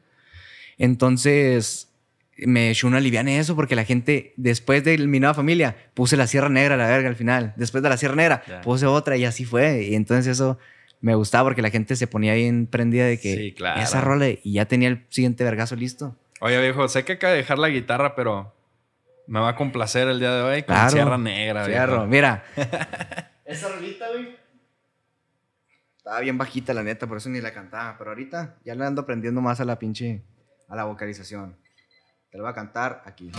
Entonces, me echó una liviana eso porque la gente, después de mi nueva familia, puse la Sierra Negra a la verga al final. Después de la Sierra Negra, puse otra y así fue. Y entonces eso me gustaba porque la gente se ponía bien prendida de que esa rola y ya tenía el siguiente vergazo listo. Oye, viejo, sé que acaba de dejar la guitarra, pero me va a complacer el día de hoy con Sierra Negra. Sierra, mira. Esa rolita, güey. Estaba bien bajita, la neta, por eso ni la cantaba. Pero ahorita ya le ando aprendiendo más a la pinche. a la vocalización. Te lo voy a cantar aquí.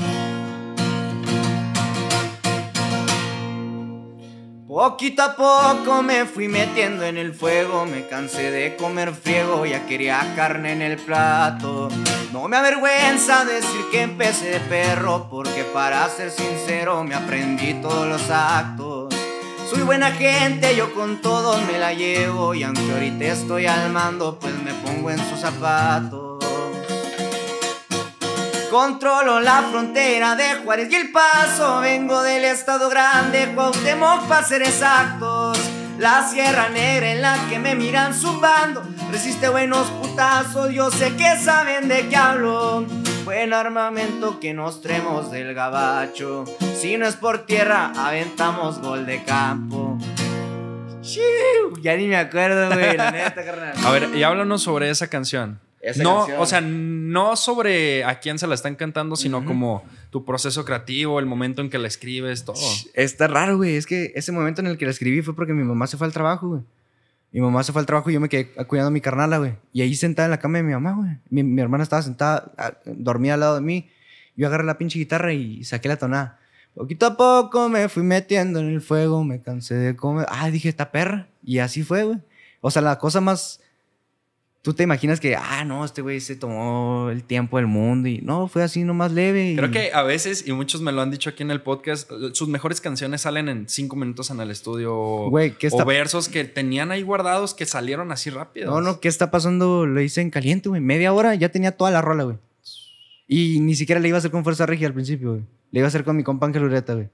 Poquito a poco me fui metiendo en el fuego, me cansé de comer friego, ya quería carne en el plato. No me avergüenza decir que empecé de perro, porque para ser sincero me aprendí todos los actos. Soy buena gente, yo con todos me la llevo, y aunque ahorita estoy al mando, pues me pongo en sus zapatos. Controlo la frontera de Juárez y El Paso. Vengo del estado grande, Cuauhtémoc para ser exactos. La sierra negra en la que me miran zumbando. Resiste buenos putazos, yo sé que saben de qué hablo. Buen armamento que nos traemos del gabacho. Si no es por tierra, aventamos gol de campo. ya ni me acuerdo, güey, la neta, carnal. A ver, y háblanos sobre esa canción no, o sea, no sobre a quién se la están cantando, sino como tu proceso creativo, el momento en que la escribes, todo. Está raro, güey. Es que ese momento en el que la escribí fue porque mi mamá se fue al trabajo, güey. Mi mamá se fue al trabajo y yo me quedé cuidando a mi carnala, güey. Y ahí sentada en la cama de mi mamá, güey. Mi, hermana estaba sentada, ah, dormía al lado de mí. Yo agarré la pinche guitarra y saqué la tonada. Poquito a poco me fui metiendo en el fuego, me cansé de comer. Ah, dije, esta perra. Y así fue, güey. O sea, la cosa más tú te imaginas que, ah, no, este güey se tomó el tiempo del mundo y no, fue así nomás leve. Creo que a veces, y muchos me lo han dicho aquí en el podcast, sus mejores canciones salen en cinco minutos en el estudio. Güey, ¿qué está... O versos que tenían ahí guardados que salieron así rápido. No, no, ¿qué está pasando? Lo hice en caliente, güey. Media hora ya tenía toda la rola, güey. Y ni siquiera le iba a hacer con fuerza regia al principio, güey. Le iba a hacer con mi compa Ángel güey.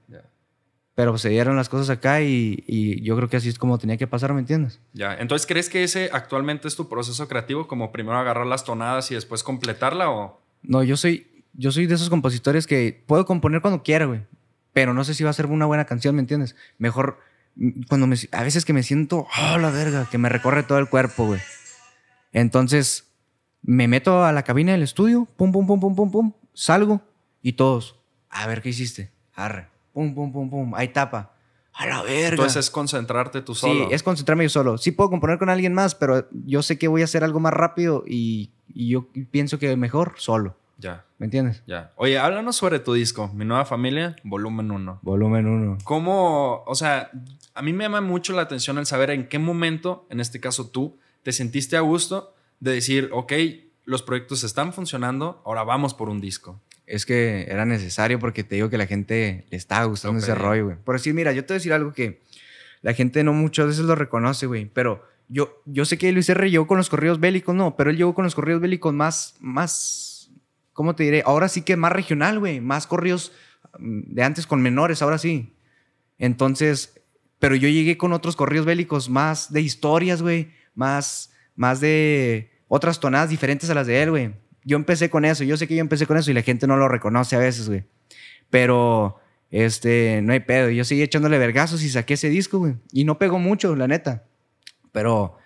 Pero se dieron las cosas acá y, yo creo que así es como tenía que pasar, ¿me entiendes? Ya, entonces, ¿crees que ese actualmente es tu proceso creativo? Como primero agarrar las tonadas y después completarla o... No, yo soy, yo soy de esos compositores que puedo componer cuando quiera, güey. Pero no sé si va a ser una buena canción, ¿me entiendes? Mejor mm, cuando me, a veces que me siento, oh, la verga, que me recorre todo el cuerpo, güey. Entonces, me meto a la cabina del estudio, pum, pum, pum, pum, pum, pum, salgo y todos, a ver qué hiciste, arre pum, pum, pum, pum, ahí tapa. A la verga. Entonces es concentrarte tú solo. Sí, es concentrarme yo solo. Sí puedo componer con alguien más, pero yo sé que voy a hacer algo más rápido y, yo pienso que mejor solo. Ya. ¿Me entiendes? Ya. Oye, háblanos sobre tu disco, Mi Nueva Familia, volumen 1. Volumen 1. ¿Cómo, o sea, a mí me llama mucho la atención el saber en qué momento, en este caso tú, te sentiste a gusto de decir, ok, los proyectos están funcionando, ahora vamos por un disco es que era necesario porque te digo que la gente le está gustando ese rollo, güey. Por decir, mira, yo te voy a decir algo que la gente no muchas veces lo reconoce, güey, pero yo, yo sé que Luis R. llegó con los corridos bélicos, no, pero él llegó con los corridos bélicos más, más, ¿cómo te diré? Ahora sí que más regional, güey, más corridos mm, de antes con menores, ahora sí. Entonces, pero yo llegué con otros corridos bélicos más de historias, güey, más, más de otras tonadas diferentes a las de él, güey yo empecé con eso, yo sé que yo empecé con eso y la gente no lo reconoce a veces, güey. Pero, este, no hay pedo. Yo seguí echándole vergazos y saqué ese disco, güey. Y no pegó mucho, la neta. Pero,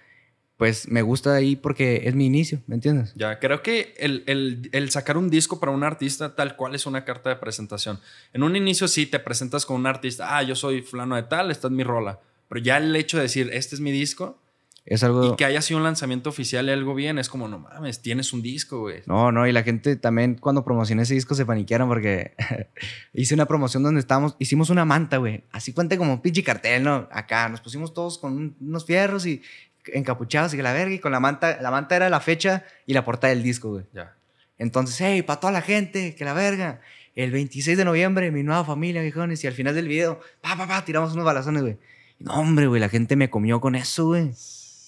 pues me gusta ahí porque es mi inicio, ¿me entiendes? Ya, creo que el, sacar un disco para un artista tal cual es una carta de presentación. En un inicio sí te presentas con un artista, ah, yo soy fulano de tal, esta es mi rola. Pero ya el hecho de decir, este es mi disco, algo... Y que haya sido un lanzamiento oficial de algo bien, es como, no mames, tienes un disco, güey. No, no, y la gente también cuando promocioné ese disco se paniquearon porque hice una promoción donde estábamos, hicimos una manta, güey. Así cuente como un pinche cartel, ¿no? Acá nos pusimos todos con unos fierros y encapuchados y que la verga y con la manta, la manta era la fecha y la portada del disco, güey. Ya. Entonces, hey, para toda la gente, que la verga. El 26 de noviembre, mi nueva familia, viejones, y al final del video, pa, pa, pa, tiramos unos balazones, güey. No, hombre, güey, la gente me comió con eso, güey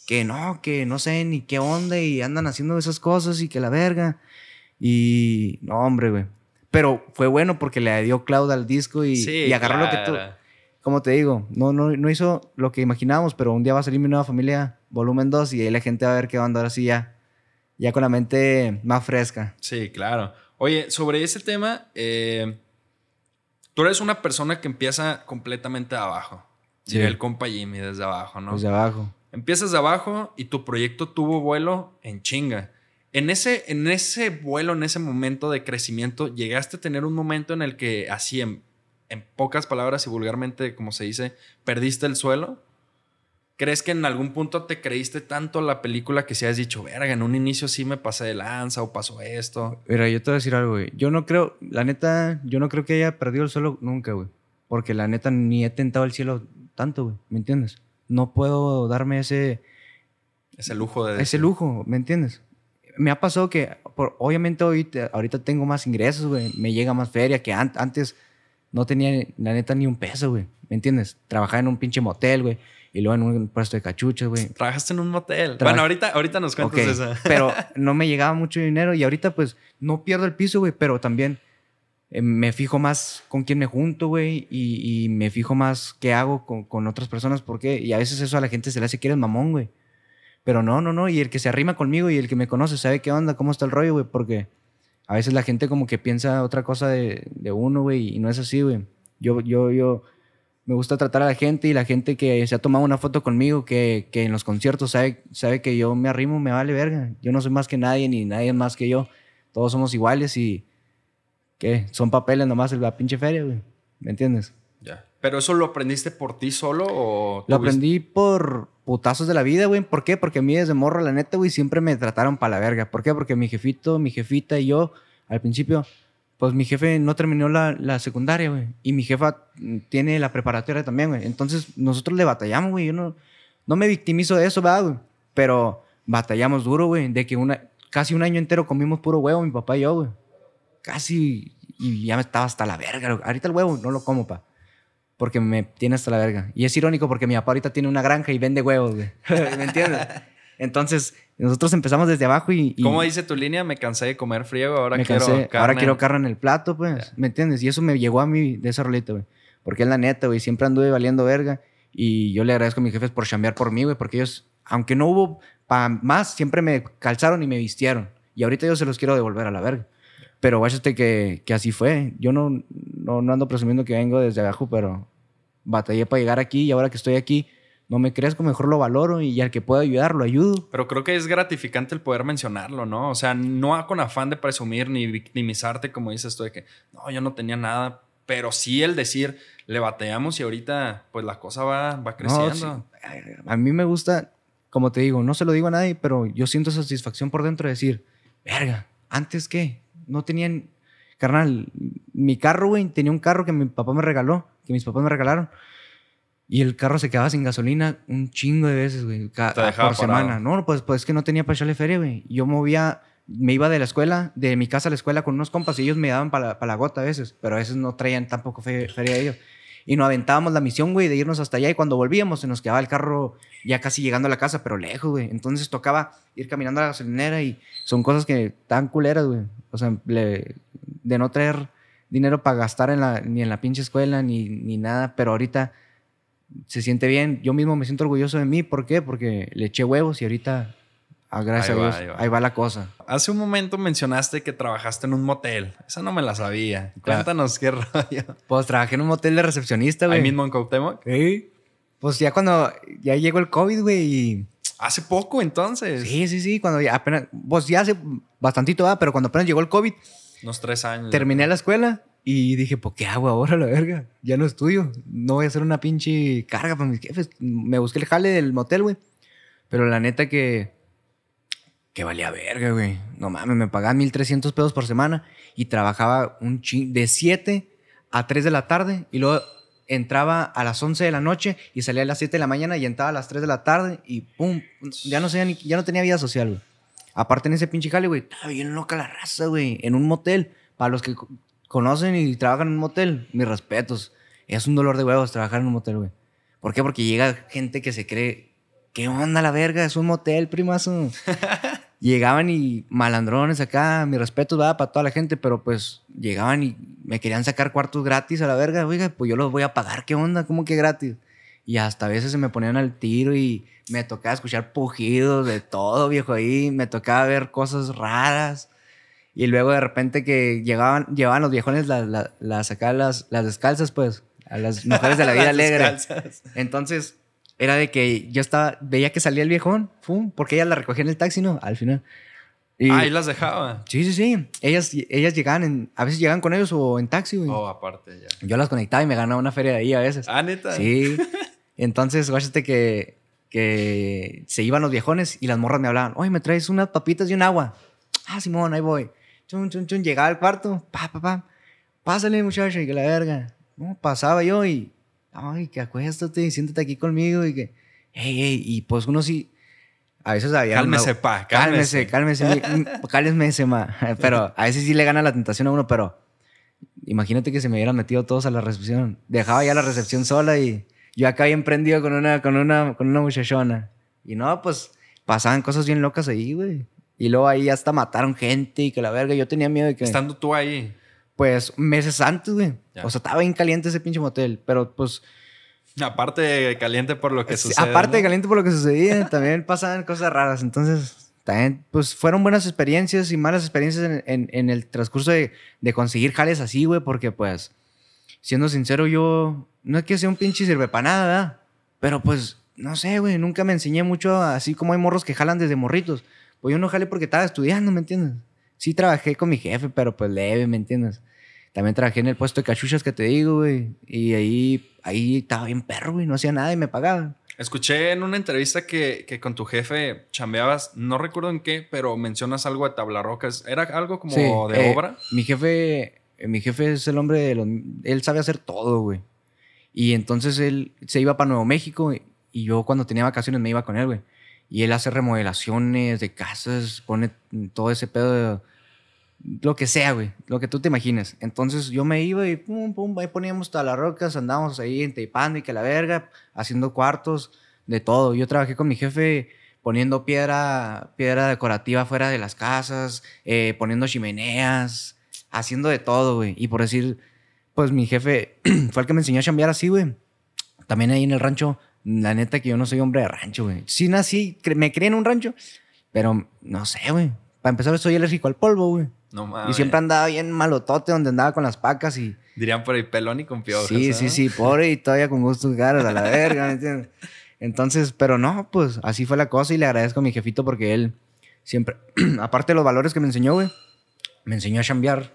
que no, que no sé ni qué onda y andan haciendo esas cosas y que la verga. Y no, hombre, güey. Pero fue bueno porque le dio claudia al disco y, agarró lo que tú. Como te digo, no, no, hizo lo que imaginábamos, pero un día va a salir mi nueva familia, volumen 2, y ahí la gente va a ver qué va ahora sí ya. Ya con la mente más fresca. Sí, claro. Oye, sobre ese tema, eh, tú eres una persona que empieza completamente abajo. Sí. el compa Jimmy desde abajo, ¿no? Desde abajo. Empiezas de abajo y tu proyecto tuvo vuelo en chinga. En ese, en ese vuelo, en ese momento de crecimiento, llegaste a tener un momento en el que, así en, en pocas palabras y vulgarmente, como se dice, perdiste el suelo. ¿Crees que en algún punto te creíste tanto la película que si has dicho, verga, en un inicio sí me pasé de lanza o pasó esto? Mira, yo te voy a decir algo, güey. Yo no creo, la neta, yo no creo que haya perdido el suelo nunca, güey. Porque la neta ni he tentado el cielo tanto, güey. ¿Me entiendes? no puedo darme ese... Ese lujo de... Ese lujo, ¿me entiendes? Me ha pasado que, obviamente ahorita, ahorita tengo más ingresos, güey. Me llega más feria que antes no tenía, la neta, ni un peso, güey. ¿Me entiendes? Trabajaba en un pinche motel, güey. Y luego en un puesto de cachuchas, güey. Trabajaste en un motel. bueno, ahorita, ahorita nos cuentas eso. pero no me llegaba mucho dinero y ahorita, pues, no pierdo el piso, güey. Pero también eh, me fijo más con quién me junto, güey, y, me fijo más qué hago con, otras personas, porque, y a veces eso a la gente se le hace que eres mamón, güey. Pero no, no, no, y el que se arrima conmigo y el que me conoce sabe qué onda, cómo está el rollo, güey, porque a veces la gente como que piensa otra cosa de, uno, güey, y no es así, güey. Yo, yo, yo, me gusta tratar a la gente y la gente que se ha tomado una foto conmigo, que, que, en los conciertos sabe, sabe que yo me arrimo, me vale verga. Yo no soy más que nadie ni nadie más que yo. Todos somos iguales y, que son papeles nomás el, la pinche feria, güey. ¿Me entiendes? Ya. ¿Pero eso lo aprendiste por ti solo o...? Lo aprendí por putazos de la vida, güey. ¿Por qué? Porque a mí desde morro, la neta, güey, siempre me trataron para la verga. ¿Por qué? Porque mi jefito, mi jefita y yo, al principio, pues mi jefe no terminó la, la secundaria, güey. Y mi jefa tiene la preparatoria también, güey. Entonces, nosotros le batallamos, güey. Yo no, no me victimizo de eso, ¿verdad, güey? Pero batallamos duro, güey. De que una, casi un año entero comimos puro huevo, mi papá y yo, güey casi y ya me estaba hasta la verga. Ahorita el huevo no lo como, pa. Porque me tiene hasta la verga. Y es irónico porque mi papá ahorita tiene una granja y vende huevos, güey. ¿Me entiendes? Entonces, nosotros empezamos desde abajo y, como dice tu línea? Me cansé de comer frío ahora quiero carne. Ahora quiero carne en el plato, pues. ¿Me entiendes? Y eso me llegó a mí de esa rolita, güey. Porque es la neta, güey. Siempre anduve valiendo verga. Y yo le agradezco a mis jefes por chambear por mí, güey. Porque ellos, aunque no hubo más, siempre me calzaron y me vistieron. Y ahorita yo se los quiero devolver a la verga. Pero váyate que, que así fue. Yo no, ando presumiendo que vengo desde abajo, pero batallé para llegar aquí y ahora que estoy aquí, no me creas que mejor lo valoro y al que pueda ayudar, lo ayudo. Pero creo que es gratificante el poder mencionarlo, ¿no? O sea, no con afán de presumir ni victimizarte, como dices tú, de que no, yo no tenía nada, pero sí el decir, le bateamos y ahorita pues la cosa va, va creciendo. A mí me gusta, como te digo, no se lo digo a nadie, pero yo siento satisfacción por dentro de decir, verga, antes qué, no tenían, carnal, mi carro, güey, tenía un carro que mi papá me regaló, que mis papás me regalaron. Y el carro se quedaba sin gasolina un chingo de veces, güey, cada por semana. No, pues, pues es que no tenía para echarle feria, güey. Yo movía, me iba de la escuela, de mi casa a la escuela con unos compas y ellos me daban para la, la gota a veces, pero a veces no traían tampoco feria a ellos. Y nos aventábamos la misión, güey, de irnos hasta allá. Y cuando volvíamos, se nos quedaba el carro ya casi llegando a la casa, pero lejos, güey. Entonces tocaba ir caminando a la gasolinera y son cosas que tan culeras, güey. O sea, de no traer dinero para gastar en la, ni en la pinche escuela ni, ni nada. Pero ahorita se siente bien. Yo mismo me siento orgulloso de mí. ¿Por qué? Porque le eché huevos y ahorita Ah, gracias ahí Va, ahí, va. la cosa. Hace un momento mencionaste que trabajaste en un motel. Esa no me la sabía. Cuéntanos qué rollo. Pues trabajé en un motel de recepcionista, güey. Ahí mismo en Sí. Pues ya cuando ya llegó el COVID, güey, Hace poco entonces. Sí, sí, sí. Cuando ya apenas. Pues ya hace bastantito, ah, pero cuando apenas llegó el COVID. Unos tres años. Terminé la escuela y dije, pues, ¿qué hago ahora, la verga? Ya no estudio. No voy a hacer una pinche carga para mis jefes. Me busqué el jale del motel, güey. Pero la neta que que valía verga, güey. No mames, me pagaban 1300 pesos por semana y trabajaba un ching de 7 a 3 de la tarde y luego entraba a las 11 de la noche y salía a las 7 de la mañana y entraba a las 3 de la tarde y pum, ya no, sé, ya no tenía vida social, güey. Aparte en ese pinche jale, güey, estaba bien loca la raza, güey, en un motel. Para los que conocen y trabajan en un motel, mis respetos. Es un dolor de huevos trabajar en un motel, güey. ¿Por qué? Porque llega gente que se cree, ¿qué onda la verga? Es un motel, primazo. llegaban y malandrones acá, mi respeto va para toda la gente, pero pues llegaban y me querían sacar cuartos gratis a la verga, oiga, pues yo los voy a pagar, ¿qué onda? ¿Cómo que gratis? Y hasta a veces se me ponían al tiro y me tocaba escuchar pujidos de todo, viejo, ahí me tocaba ver cosas raras. Y luego de repente que llegaban, llevaban los viejones las, las, las, descalzas, pues, a las mujeres de la vida alegre. Entonces, era de que yo estaba, veía que salía el viejón, porque ella la recogía en el taxi, ¿no? Al final. Y, ah, y las dejaba. Sí, sí, sí. Ellas, llegaban, a veces llegaban con ellos o en taxi. Güey. Oh, aparte ya. Yo las conectaba y me ganaba una feria de ahí a veces. Ah, neta. Sí. Entonces, guáchate que, que se iban los viejones y las morras me hablaban, oye, me traes unas papitas y un agua. Ah, Simón, ahí voy. Chun, chun, chun. Llegaba al cuarto, pa, pa, pa. Pásale, muchacho, y que la verga. No, pasaba yo y ay, que acuéstate y siéntate aquí conmigo y que, hey, hey, y pues uno sí, a veces había... Cálmese, pa, cálmese. Cálmese, cálmese, cálmese, ma. Pero a veces sí le gana la tentación a uno, pero imagínate que se me hubieran metido todos a la recepción. Dejaba ya la recepción sola y yo acá había emprendido con una, con una, con una muchachona. Y no, pues pasaban cosas bien locas ahí, güey. Y luego ahí hasta mataron gente y que la verga, yo tenía miedo de que... Estando tú ahí pues meses antes, güey. O sea, estaba bien caliente ese pinche motel, pero pues... Aparte de caliente por lo que sucedía. Aparte de caliente por lo que sucedía, también pasaban cosas raras. Entonces, también, pues fueron buenas experiencias y malas experiencias en, el transcurso de, conseguir jales así, güey, porque pues, siendo sincero, yo no es que sea un pinche sirve para nada, ¿verdad? pero pues, no sé, güey, nunca me enseñé mucho, así como hay morros que jalan desde morritos. Pues yo no jale porque estaba estudiando, ¿me entiendes? Sí trabajé con mi jefe, pero pues leve, ¿me entiendes? También trabajé en el puesto de cachuchas que te digo, güey. Y ahí, ahí estaba bien perro, güey. No hacía nada y me pagaban. Escuché en una entrevista que, con tu jefe chambeabas, no recuerdo en qué, pero mencionas algo de tablarrocas. ¿Era algo como de eh, obra? Mi jefe, eh, mi jefe es el hombre de los... Él sabe hacer todo, güey. Y entonces él se iba para Nuevo México y yo cuando tenía vacaciones me iba con él, güey y él hace remodelaciones de casas, pone todo ese pedo de lo que sea, güey, lo que tú te imagines. Entonces yo me iba y pum, pum, ahí poníamos todas las rocas, andábamos ahí en Teipando y que la verga, haciendo cuartos, de todo. Yo trabajé con mi jefe poniendo piedra, piedra decorativa fuera de las casas, eh, poniendo chimeneas, haciendo de todo, güey. Y por decir, pues mi jefe fue el que me enseñó a chambear así, güey. También ahí en el rancho la neta que yo no soy hombre de rancho, güey. Sí nací, me crié en un rancho, pero no sé, güey. Para empezar, soy alérgico al polvo, güey. No mames. Y siempre andaba bien malotote donde andaba con las pacas y... Dirían por ahí pelón y con Sí, sí, ¿eh? sí, pobre y todavía con gustos caros a la verga, ¿me entiendes? Entonces, pero no, pues así fue la cosa y le agradezco a mi jefito porque él siempre, aparte de los valores que me enseñó, güey, me enseñó a chambear.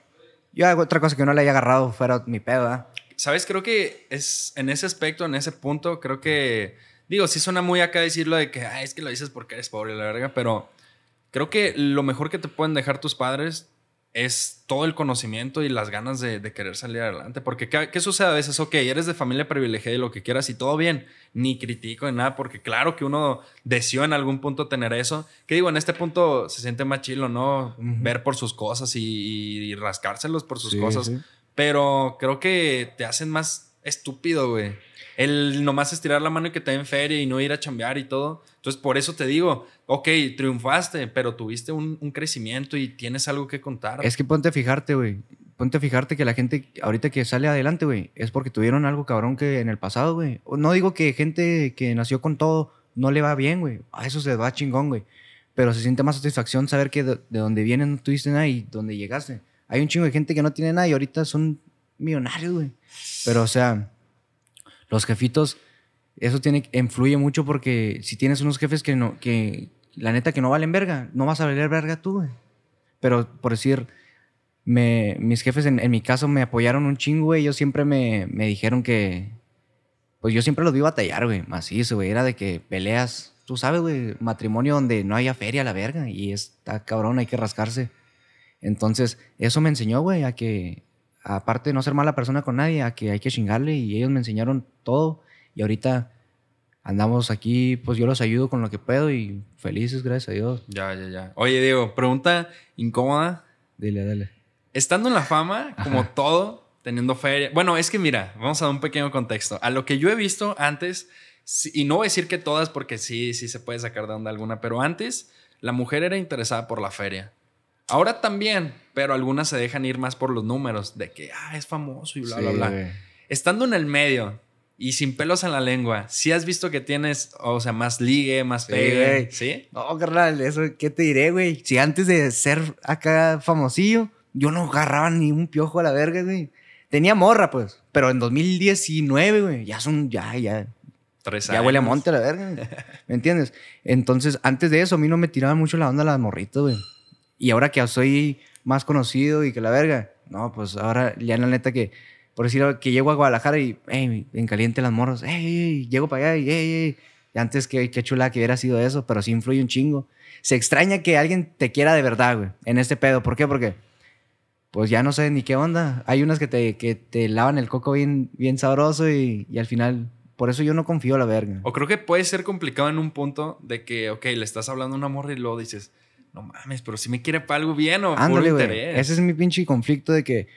Yo hago otra cosa que no le haya agarrado fuera mi pedo, ¿eh? ¿sabes? Creo que es en ese aspecto, en ese punto, creo que, digo, sí suena muy acá decirlo de que, es que lo dices porque eres pobre, la verga, pero creo que lo mejor que te pueden dejar tus padres es todo el conocimiento y las ganas de, querer salir adelante. Porque, ¿qué, sucede a veces? Ok, eres de familia privilegiada y lo que quieras y todo bien, ni critico ni nada, porque claro que uno deseó en algún punto tener eso. Que digo, en este punto se siente más chilo, ¿no? Ver por sus cosas y, rascárselos por sus cosas. Sí. Pero creo que te hacen más estúpido, güey. El nomás estirar la mano y que te den feria y no ir a chambear y todo. Entonces, por eso te digo, ok, triunfaste, pero tuviste un, crecimiento y tienes algo que contar. Es que ponte a fijarte, güey. Ponte a fijarte que la gente ahorita que sale adelante, güey, es porque tuvieron algo cabrón que en el pasado, güey. No digo que gente que nació con todo no le va bien, güey. A eso se va chingón, güey. Pero se siente más satisfacción saber que de, dónde donde no tuviste nada y donde llegaste hay un chingo de gente que no tiene nada y ahorita son millonarios, güey. Pero, o sea, los jefitos, eso tiene, influye mucho porque si tienes unos jefes que no, que la neta que no valen verga, no vas a valer verga tú, güey. Pero por decir, me, mis jefes en, mi caso me apoyaron un chingo, güey. Ellos siempre me, me dijeron que, pues yo siempre los vi batallar, güey, macizo, güey. Era de que peleas, tú sabes, güey, matrimonio donde no haya feria la verga y está cabrón, hay que rascarse. Entonces, eso me enseñó, güey, a que, aparte de no ser mala persona con nadie, a que hay que chingarle y ellos me enseñaron todo y ahorita andamos aquí, pues yo los ayudo con lo que puedo y felices, gracias a Dios. Ya, ya, ya. Oye, Diego, pregunta incómoda. Dile, dale. Estando en la fama, como todo, teniendo feria. Bueno, es que mira, vamos a dar un pequeño contexto. A lo que yo he visto antes, y no voy a decir que todas, porque sí, sí se puede sacar de onda alguna, pero antes la mujer era interesada por la feria. Ahora también, pero algunas se dejan ir más por los números, de que, ah, es famoso y bla, bla, bla. Estando en el medio y sin pelos en la lengua, si has visto que tienes, o sea, más ligue, más ¿sí? No, carnal, eso, ¿qué te diré, güey? Si antes de ser acá famosillo, yo no agarraba ni un piojo a la verga, güey. Tenía morra, pues, pero en 2019, güey, ya son, ya, ya, Tres años. Ya huele a monte, la verga. ¿Me entiendes? Entonces, antes de eso, a mí no me tiraban mucho la onda las morritas, güey. Y ahora que soy más conocido y que la verga, no, pues ahora ya en la neta que, por decir que llego a Guadalajara y, en caliente las morros, llego para allá y, antes que, qué chula que hubiera sido eso, pero sí influye un chingo. Se extraña que alguien te quiera de verdad, güey, en este pedo. ¿Por qué? Porque pues ya no sé ni qué onda. Hay unas que te, que te lavan el coco bien, bien sabroso y, y, al final, por eso yo no confío a la verga. O creo que puede ser complicado en un punto de que, ok, le estás hablando a una morra y lo dices, no mames, pero si me quiere para algo bien o Ándale, puro Ese es mi pinche conflicto de que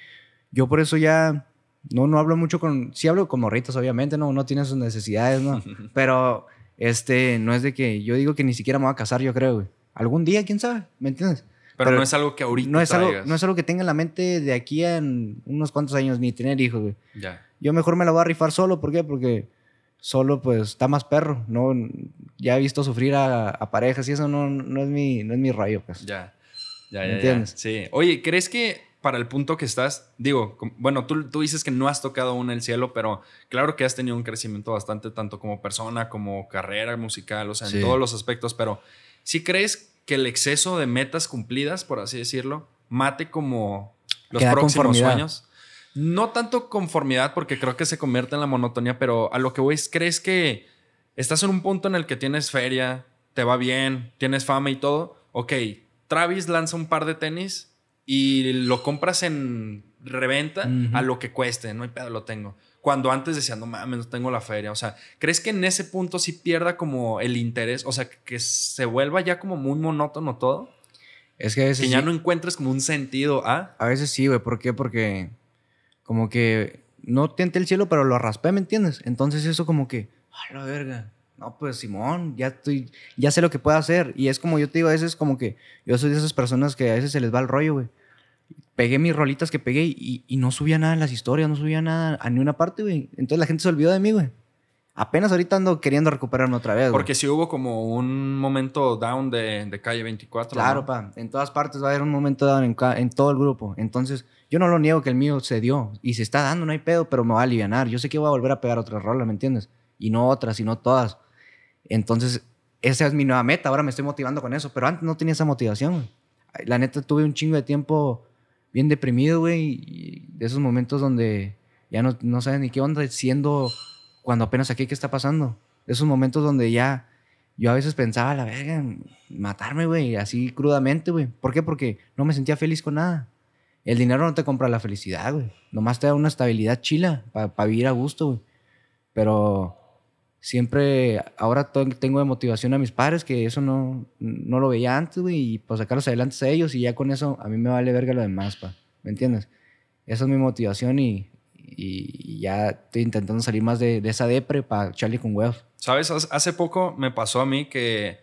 yo por eso ya no, no hablo mucho con, sí hablo con morritos, obviamente, no, uno tiene sus necesidades, ¿no? pero este, no es de que yo digo que ni siquiera me voy a casar, yo creo, güey. Algún día, quién sabe, ¿me entiendes? Pero, no es algo que ahorita no es algo, no es algo que tenga en la mente de aquí en unos cuantos años, ni tener hijos, güey. Ya. Yo mejor me la voy a rifar solo, ¿por qué? Porque solo pues está más perro, no, ya he visto sufrir a, parejas y eso no, no, es mi, no es mi rayo, pues. Ya, ya, ya. entiendes? Sí. Oye, ¿crees que para el punto que estás, digo, bueno, tú, dices que no has tocado aún el cielo, pero claro que has tenido un crecimiento bastante, tanto como persona, como carrera musical, o sea, en todos los aspectos, pero si ¿sí crees que el exceso de metas cumplidas, por así decirlo, mate como los próximos sueños? No tanto conformidad, porque creo que se convierte en la monotonía, pero a lo que voy es, crees que estás en un punto en el que tienes feria, te va bien, tienes fama y todo. Ok, Travis lanza un par de tenis y lo compras en reventa a lo que cueste, no hay pedo, lo tengo. Cuando antes decían, no mames, no tengo la feria. O sea, ¿crees que en ese punto sí pierda como el interés? O sea, que se vuelva ya como muy monótono todo. Es que a veces. Que ya no encuentres como un sentido a. A veces sí, güey. ¿Por qué? Porque como que no tente el cielo, pero lo raspé, ¿me entiendes? Entonces eso como que, a la verga, no, pues Simón, ya estoy, ya sé lo que puedo hacer. Y es como yo te digo, a veces como que yo soy de esas personas que a veces se les va el rollo, güey. Pegué mis rolitas que pegué y, y no subía nada en las historias, no subía nada a ninguna parte, güey. Entonces la gente se olvidó de mí, güey. Apenas ahorita ando queriendo recuperarme otra vez. Porque si hubo como un momento down de, de calle 24. Claro, pa. En todas partes va a haber un momento down en, todo el grupo. Entonces, yo no lo niego que el mío se dio. Y se está dando, no hay pedo, pero me va a aliviar. Yo sé que voy a volver a pegar otras rolas, ¿me entiendes? Y no otras, sino todas. Entonces, esa es mi nueva meta. Ahora me estoy motivando con eso. Pero antes no tenía esa motivación, La neta, tuve un chingo de tiempo bien deprimido, güey. Y de esos momentos donde ya no, no sabes ni qué onda, siendo cuando apenas aquí, ¿qué está pasando? Esos momentos donde ya yo a veces pensaba, la verga, matarme, güey, así crudamente, güey. ¿Por qué? Porque no me sentía feliz con nada. El dinero no te compra la felicidad, güey. Nomás te da una estabilidad chila para vivir a gusto, güey. Pero siempre, ahora tengo de motivación a mis padres, que eso no, no lo veía antes, güey, y pues sacarlos adelante a ellos y ya con eso a mí me vale verga lo demás, pa. ¿Me entiendes? Esa es mi motivación y y, ya estoy intentando salir más de, esa depre para Charlie con huevos. Sabes, hace poco me pasó a mí que,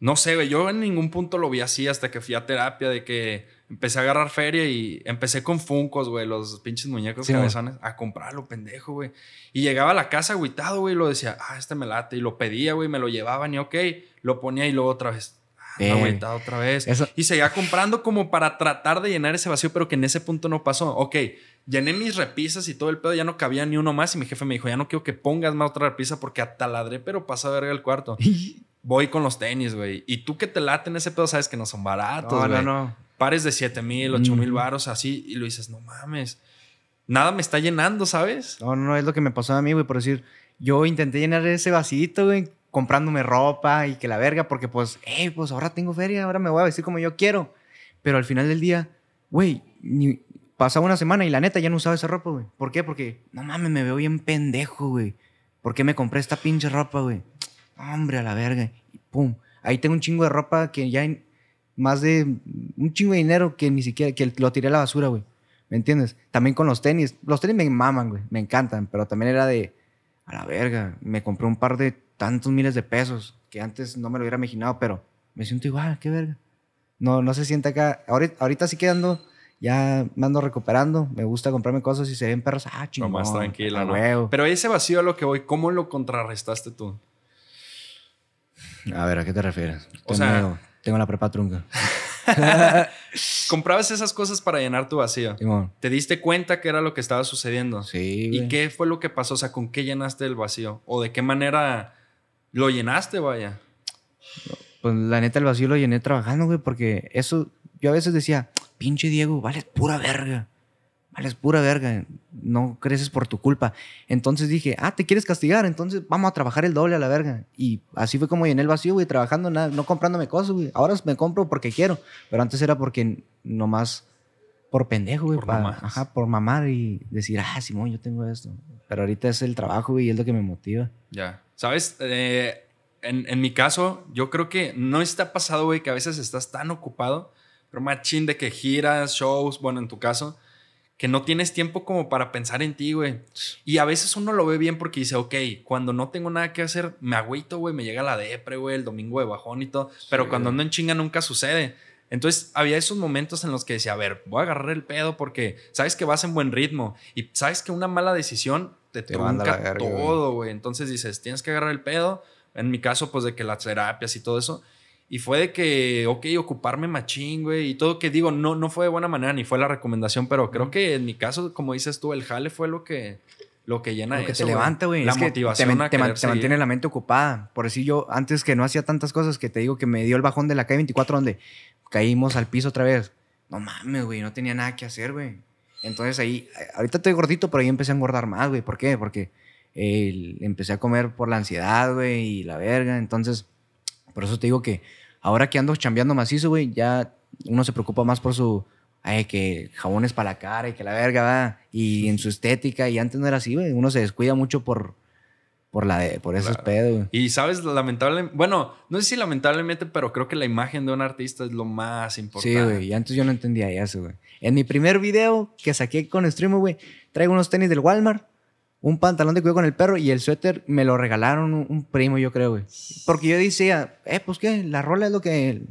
no sé, yo en ningún punto lo vi así hasta que fui a terapia, de que empecé a agarrar feria y empecé con Funcos, güey, los pinches muñecos cabezones, a comprarlo, pendejo, güey. Y llegaba a la casa aguitado, güey, y lo decía, ah, este me late, y lo pedía, güey, me lo llevaban y ok, lo ponía y luego otra vez, eh, aumentado otra vez. Y seguía comprando como para tratar de llenar ese vacío, pero que en ese punto no pasó. Ok, llené mis repisas y todo el pedo, ya no cabía ni uno más. Y mi jefe me dijo, ya no quiero que pongas más otra repisa porque ataladré, pero pasa verga el cuarto. Voy con los tenis, güey. Y tú que te laten ese pedo, sabes que no son baratos, No, no, no. Pares de 7 mil, 8 mil mm. varos baros, así. Y lo dices, no mames. Nada me está llenando, ¿sabes? No, no, no, es lo que me pasó a mí, güey, por decir, yo intenté llenar ese vasito, güey, comprándome ropa y que la verga, porque pues, hey, pues ahora tengo feria, ahora me voy a vestir como yo quiero. Pero al final del día, güey, pasaba una semana y la neta ya no usaba esa ropa, güey. ¿Por qué? Porque, no mames, me veo bien pendejo, güey. ¿Por qué me compré esta pinche ropa, güey? Hombre, a la verga. Y pum. Ahí tengo un chingo de ropa que ya hay más de un chingo de dinero que ni siquiera, que lo tiré a la basura, güey. ¿Me entiendes? También con los tenis. Los tenis me maman, güey. Me encantan, pero también era de, a la verga, me compré un par de tantos miles de pesos que antes no me lo hubiera imaginado, pero me siento igual, qué verga. No, no se siente acá. Ahorita, ahorita sí ando, ya me ando recuperando. Me gusta comprarme cosas y se ven perros. Ah, chingón. No más tranquila, ¿no? Pero ese vacío a lo que voy, ¿cómo lo contrarrestaste tú? A ver, ¿a qué te refieres? O tengo, sea, tengo la prepa trunca. Comprabas esas cosas para llenar tu vacío. ¿Te diste cuenta que era lo que estaba sucediendo? Sí. ¿Y qué fue lo que pasó? O sea, ¿con qué llenaste el vacío? ¿O de qué manera lo llenaste, vaya. Pues la neta, el vacío lo llené trabajando, güey, porque eso, yo a veces decía, pinche Diego, vales pura verga. Vales pura verga. No creces por tu culpa. Entonces dije, ah, te quieres castigar, entonces vamos a trabajar el doble a la verga. Y así fue como llené el vacío, güey, trabajando, nada, no comprándome cosas, güey. Ahora me compro porque quiero, pero antes era porque nomás por pendejo, güey. Por, ajá, por mamar y decir, ah, Simón, yo tengo esto. Pero ahorita es el trabajo, güey, y es lo que me motiva. Ya. ¿Sabes? Eh, en, mi caso, yo creo que no está pasado, güey, que a veces estás tan ocupado, pero machín de que giras, shows, bueno, en tu caso, que no tienes tiempo como para pensar en ti, güey. Y a veces uno lo ve bien porque dice, ok, cuando no tengo nada que hacer, me agüito, güey, me llega la depre, güey, el domingo de bajón y todo, pero cuando ando en chinga nunca sucede. Entonces había esos momentos en los que decía, a ver, voy a agarrar el pedo porque sabes que vas en buen ritmo y sabes que una mala decisión te, te todo, güey. Entonces dices, tienes que agarrar el pedo. En mi caso, pues de que las terapias y todo eso. Y fue de que, ok, ocuparme machín, güey. Y todo que digo, no, no fue de buena manera ni fue la recomendación, pero creo que en mi caso, como dices tú, el jale fue lo que, lo que llena que eso, te levanta, güey. La motivación. Que te, te, mantiene la mente ocupada. Por decir yo, antes que no hacía tantas cosas, que te digo que me dio el bajón de la calle 24, donde caímos al piso otra vez. No mames, güey, no tenía nada que hacer, güey. Entonces ahí, ahorita estoy gordito, pero ahí empecé a engordar más, güey. ¿Por qué? Porque empecé a comer por la ansiedad, güey, y la verga. Entonces, por eso te digo que ahora que ando chambeando macizo, güey, ya uno se preocupa más por su, ay, que jabones para la cara y que la verga va, y en su estética, y antes no era así, güey. Uno se descuida mucho por, por, la por esos pedos. Güey. Y sabes, lamentablemente, bueno, no sé si lamentablemente, pero creo que la imagen de un artista es lo más importante. Sí, güey, y antes yo no entendía eso, güey. En mi primer video que saqué con streamer, güey, traigo unos tenis del Walmart, un pantalón de cuidado con el perro y el suéter me lo regalaron un, primo, yo creo, güey. Porque yo decía, eh, pues qué, la rola es lo que...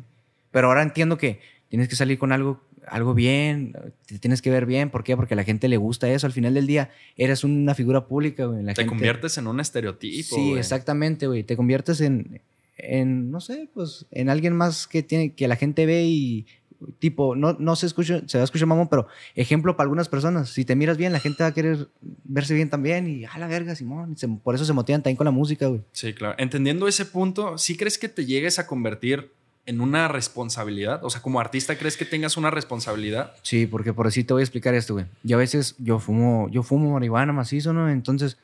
Pero ahora entiendo que tienes que salir con algo, algo bien, te tienes que ver bien. ¿Por qué? Porque a la gente le gusta eso. Al final del día eres una figura pública, güey. te conviertes en un estereotipo. Sí, exactamente, güey. Te conviertes en, en, no sé, pues en alguien más que, tiene, que la gente ve y tipo, no, no se escucha, se va a escuchar mamón, pero ejemplo para algunas personas. Si te miras bien, la gente va a querer verse bien también y a la verga, Simón. por eso se motivan también con la música, güey. Sí, claro. Entendiendo ese punto, ¿sí crees que te llegues a convertir en una responsabilidad? O sea, como artista, ¿crees que tengas una responsabilidad? Sí, porque por así te voy a explicar esto, güey. Yo a veces, yo fumo, yo fumo marihuana macizo, ¿no? Entonces,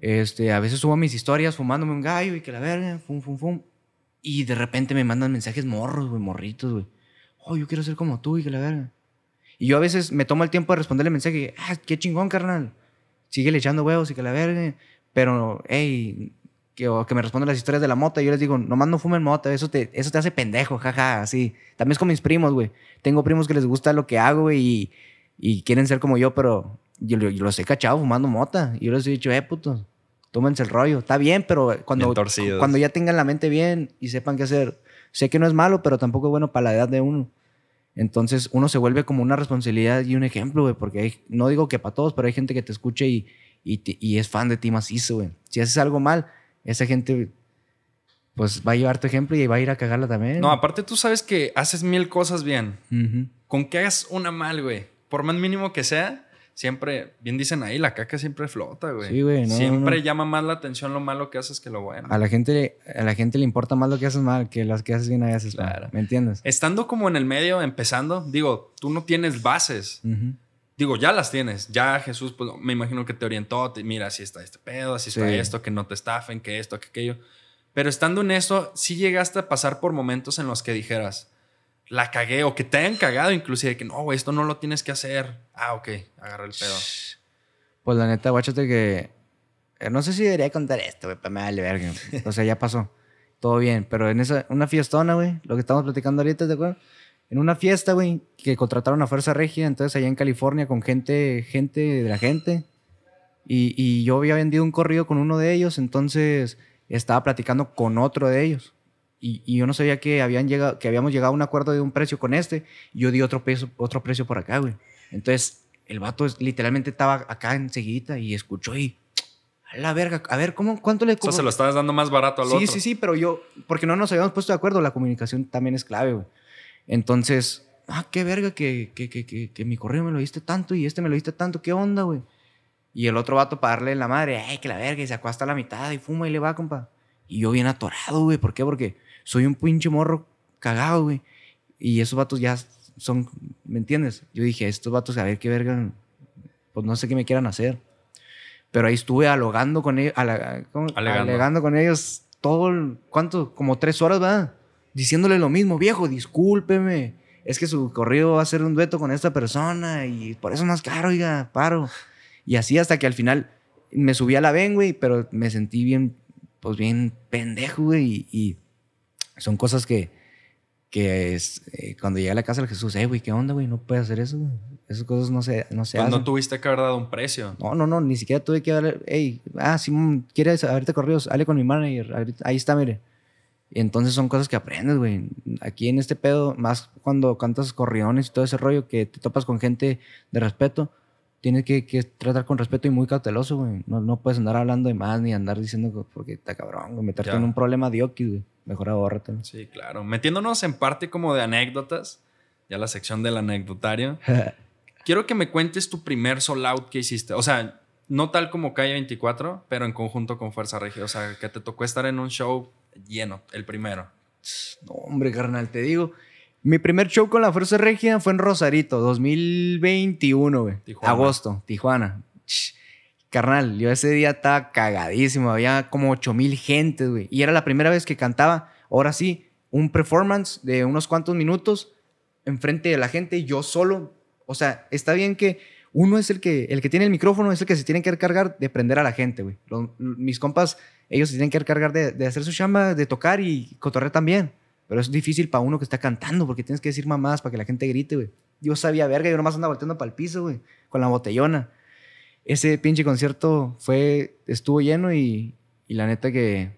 este, a veces subo mis historias fumándome un gallo y que la verga, fum, fum, fum. Y de repente me mandan mensajes morros, güey, morritos, güey oh, yo quiero ser como tú y que la verga. Y yo a veces me tomo el tiempo de responderle mensaje, ah, qué chingón, carnal. Sigue le echando huevos y que la verga. Pero, hey, que, que me respondan las historias de la mota. Y yo les digo, nomás no fumen mota, eso te, eso te hace pendejo, jaja, así. También es con mis primos, güey. Tengo primos que les gusta lo que hago, y, quieren ser como yo, pero yo, los he cachado fumando mota. Y yo les he dicho, eh, puto, tómense el rollo. Está bien, pero cuando, cuando ya tengan la mente bien y sepan qué hacer, Sé que no es malo, pero tampoco es bueno para la edad de uno. Entonces uno se vuelve como una responsabilidad y un ejemplo, güey, porque no digo que para todos, pero hay gente que te escucha y, es fan de ti macizo, güey. Si haces algo mal, esa gente pues va a llevar tu ejemplo y va a ir a cagarla también. No, aparte tú sabes que haces mil cosas bien. Con que hagas una mal, güey, por más mínimo que sea, siempre, bien dicen ahí, la caca siempre flota, güey. Sí, güey. siempre llama más la atención lo malo que haces que lo bueno. A la gente, a la gente le importa más lo que haces mal que las que haces bien a veces. Claro. ¿Me entiendes? Estando como en el medio, empezando, digo, tú no tienes bases. Digo, ya las tienes. Ya Jesús, pues me imagino que te orientó. Te, mira, así está este pedo, así está esto, que no te estafen, que esto, que aquello. Pero estando en eso, sí llegaste a pasar por momentos en los que dijeras, la cagué o que te hayan cagado inclusive, que no, esto no lo tienes que hacer Ah, ok, agarró el pedo. Pues la neta, guáchate que. Eh, no sé si debería contar esto, güey, para me vale verga. O sea, ya pasó. Todo bien, pero en esa, una fiestona, güey, lo que estamos platicando ahorita, ¿te acuerdas? en una fiesta, güey, que contrataron a Fuerza Regia, entonces allá en California con gente, gente de la gente. Y, y, yo había vendido un corrido con uno de ellos, entonces estaba platicando con otro de ellos. Y, y yo no sabía que, habían llegado, que habíamos llegado a un acuerdo de un precio con este. Y yo di otro, peso, otro precio por acá, güey. Entonces, el vato literalmente estaba acá enseguida y escuchó y a la verga, a ver, ¿cómo, ¿cuánto le costó? O sea, se lo estabas dando más barato al otro. Sí, sí, sí, pero yo, porque no nos habíamos puesto de acuerdo, la comunicación también es clave, güey. Entonces, ah, qué verga que, que, que, que, mi correo me lo diste tanto y este me lo diste tanto, qué onda, güey. Y el otro vato para darle la madre, ay, que la verga, y sacó hasta la mitad y fuma y le va, compa. Y yo bien atorado, güey, ¿por qué? Porque soy un pinche morro cagado, güey. Y esos vatos ya son, ¿me entiendes? Yo dije, estos vatos, a ver qué verga, pues no sé qué me quieran hacer. Pero ahí estuve alogando con ellos, alegando. con ellos todo, ¿cuánto? Como tres horas, va Diciéndole lo mismo, viejo, discúlpeme, es que su corrido va a ser un dueto con esta persona y por eso más caro, oiga, paro. Y así hasta que al final me subí a la ven, güey, pero me sentí bien, pues bien pendejo, güey, y son cosas que, que es eh, cuando llega a la casa de Jesús, eh, güey, ¿qué onda, güey? No puedes hacer eso, güey. Esas cosas no se, no se no tuviste que haber dado un precio. No, no, no, ni siquiera tuve que darle, hey, ah, si quieres abrirte corridos, hable con mi manager, ahí está, mire. Y Entonces son cosas que aprendes, güey. Aquí en este pedo, más cuando cantas corriones y todo ese rollo, que te topas con gente de respeto, tienes que, tratar con respeto y muy cauteloso, güey. No, no, puedes andar hablando de más ni andar diciendo porque está cabrón, meterte en un problema de oquis, güey mejor ahórratelo. Sí, claro. Metiéndonos en parte como de anécdotas, ya la sección del anecdotario. quiero que me cuentes tu primer sold out que hiciste. O sea, no tal como Calle 24, pero en conjunto con Fuerza Regia. O sea, que te tocó estar en un show lleno, el primero. No, hombre, carnal, te digo. Mi primer show con la Fuerza Regia fue en Rosarito, 2021, güey. Agosto, Tijuana. Carnal, yo ese día estaba cagadísimo, había como 8 mil gente güey. Y era la primera vez que cantaba, ahora sí, un performance de unos cuantos minutos enfrente de la gente, yo solo. O sea, está bien que uno es el que, el que tiene el micrófono, es el que se tiene que cargar de prender a la gente, güey. Mis compas, ellos se tienen que cargar de, hacer su chamba, de tocar y cotorrear también. Pero es difícil para uno que está cantando porque tienes que decir mamadas para que la gente grite, güey. Yo sabía verga, yo nomás andaba volteando para el piso, güey, con la botellona ese pinche concierto fue, estuvo lleno y, la neta que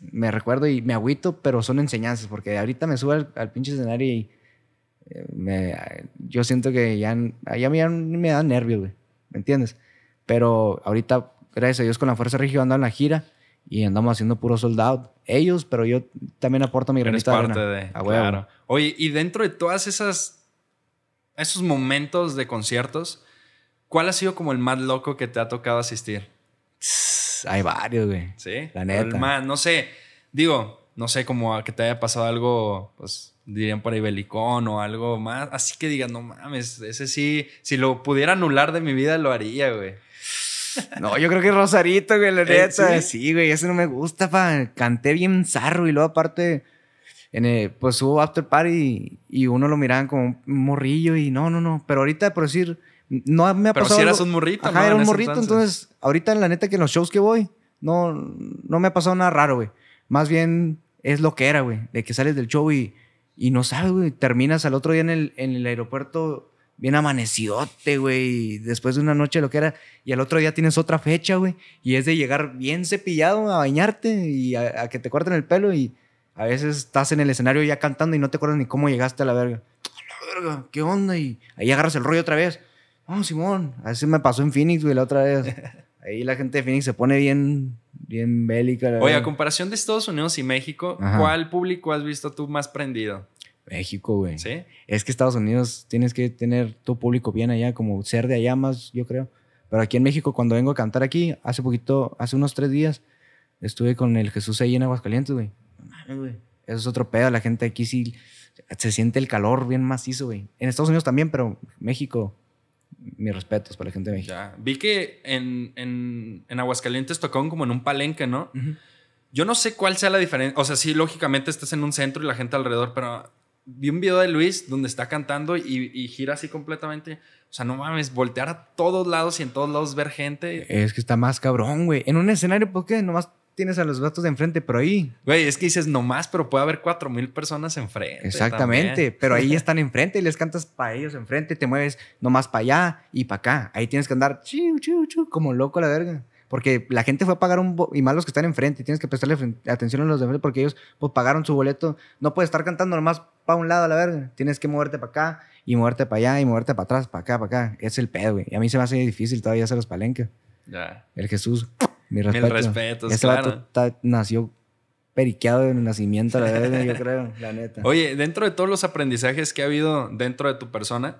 me recuerdo y me agüito, pero son enseñanzas, porque ahorita me subo al, pinche escenario y eh, me, yo siento que ya, ya, me, dan da nervios, güey, ¿me entiendes? Pero ahorita, gracias a Dios, con la Fuerza Regio andamos en la gira y andamos haciendo puro soldado. Ellos, pero yo también aporto mi granito de De, a huevo. Oye, y dentro de todas esas, esos momentos de conciertos, ¿Cuál ha sido como el más loco que te ha tocado asistir? Hay varios, güey. Sí. La neta. El más, no sé, digo, no sé, como a que te haya pasado algo, pues dirían por ahí belicón o algo más. Así que diga, no mames, ese sí, si lo pudiera anular de mi vida, lo haría, güey. No, yo creo que Rosarito, güey, la eh, neta. ¿Sí? güey, ese no me gusta, pa. Canté bien zarro y luego aparte, en pues hubo after party y, uno lo miran como un morrillo y no, no, no. Pero ahorita, por decir no me ha pasado. si eras un morrito, Ajá, era un morrito. Entonces, ahorita en la neta que en los shows que voy, no, no me ha pasado nada raro, güey. Más bien es lo que era, güey. De que sales del show y, y no sabes, güey. Terminas al otro día en el, en el aeropuerto bien amaneciote güey. Después de una noche lo que era. Y al otro día tienes otra fecha, güey. Y es de llegar bien cepillado a bañarte y a, que te corten el pelo y. A veces estás en el escenario ya cantando y no te acuerdas ni cómo llegaste a la verga. A la verga, ¿qué onda? Y ahí agarras el rollo otra vez. Oh, Simón, así me pasó en Phoenix, güey, la otra vez. Ahí la gente de Phoenix se pone bien, bien bélica. Oye, a comparación de Estados Unidos y México, ¿cuál público has visto tú más prendido? México, güey. ¿Sí? Es que Estados Unidos tienes que tener tu público bien allá, como ser de allá más, yo creo. Pero aquí en México, cuando vengo a cantar aquí, hace poquito, hace unos tres días, estuve con el Jesús ahí en Aguascalientes, güey. güey. Eso es otro pedo. La gente aquí sí se siente el calor bien macizo, güey. En Estados Unidos también, pero México mis respetos para la gente de México. Ya. Vi que en, en, en, Aguascalientes tocaron como en un palenque, ¿no? Yo no sé cuál sea la diferencia. O sea, sí, lógicamente estás en un centro y la gente alrededor, pero vi un video de Luis donde está cantando y, y gira así completamente. O sea, no mames, voltear a todos lados y en todos lados ver gente. Es que está más cabrón, güey. En un escenario, ¿por qué? Nomás tienes a los gatos de enfrente, pero ahí. Güey, es que dices nomás, pero puede haber cuatro mil personas enfrente. Exactamente, pero ahí están enfrente y les cantas para ellos enfrente, te mueves nomás para allá y para acá. Ahí tienes que andar chiu, como loco a la verga. Porque la gente fue a pagar un y más los que están enfrente, tienes que prestarle atención a los de enfrente porque ellos pues, pagaron su boleto. No puedes estar cantando nomás para un lado a la verga. Tienes que moverte para acá y moverte para allá y moverte para atrás, para acá, para acá. Es el pedo, güey. Y a mí se me hace difícil todavía hacer los palenques. Ya. El Jesús. Mi respeto. nació periqueado el nacimiento, la verdad, yo creo, la neta. Oye, dentro de todos los aprendizajes que ha habido dentro de tu persona,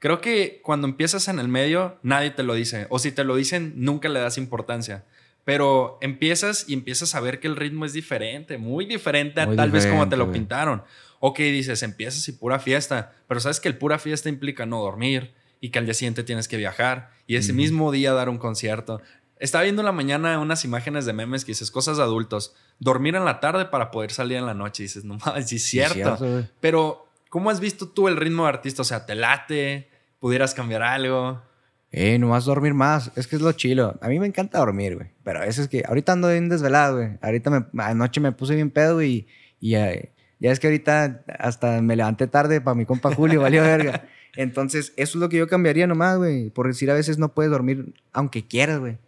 creo que cuando empiezas en el medio, nadie te lo dice. O si te lo dicen, nunca le das importancia. Pero empiezas y empiezas a ver que el ritmo es diferente, muy diferente a tal vez como te lo pintaron. O dices, empiezas y pura fiesta, pero sabes que el pura fiesta implica no dormir y que al día siguiente tienes que viajar y ese mismo día dar un concierto. Estaba viendo en la mañana unas imágenes de memes que dices cosas de adultos. Dormir en la tarde para poder salir en la noche. Y dices, no mames, es cierto. Pero, ¿cómo has visto tú el ritmo de artista? O sea, ¿te late? ¿Pudieras cambiar algo? Eh, nomás dormir más. Es que es lo chilo. A mí me encanta dormir, güey. Pero a veces que ahorita ando bien desvelado, güey. Ahorita me, anoche me puse bien pedo y, y ya, es que ahorita hasta me levanté tarde para mi compa Julio, valió verga. Entonces, eso es lo que yo cambiaría nomás, güey. Por decir, a veces no puedes dormir aunque quieras, güey.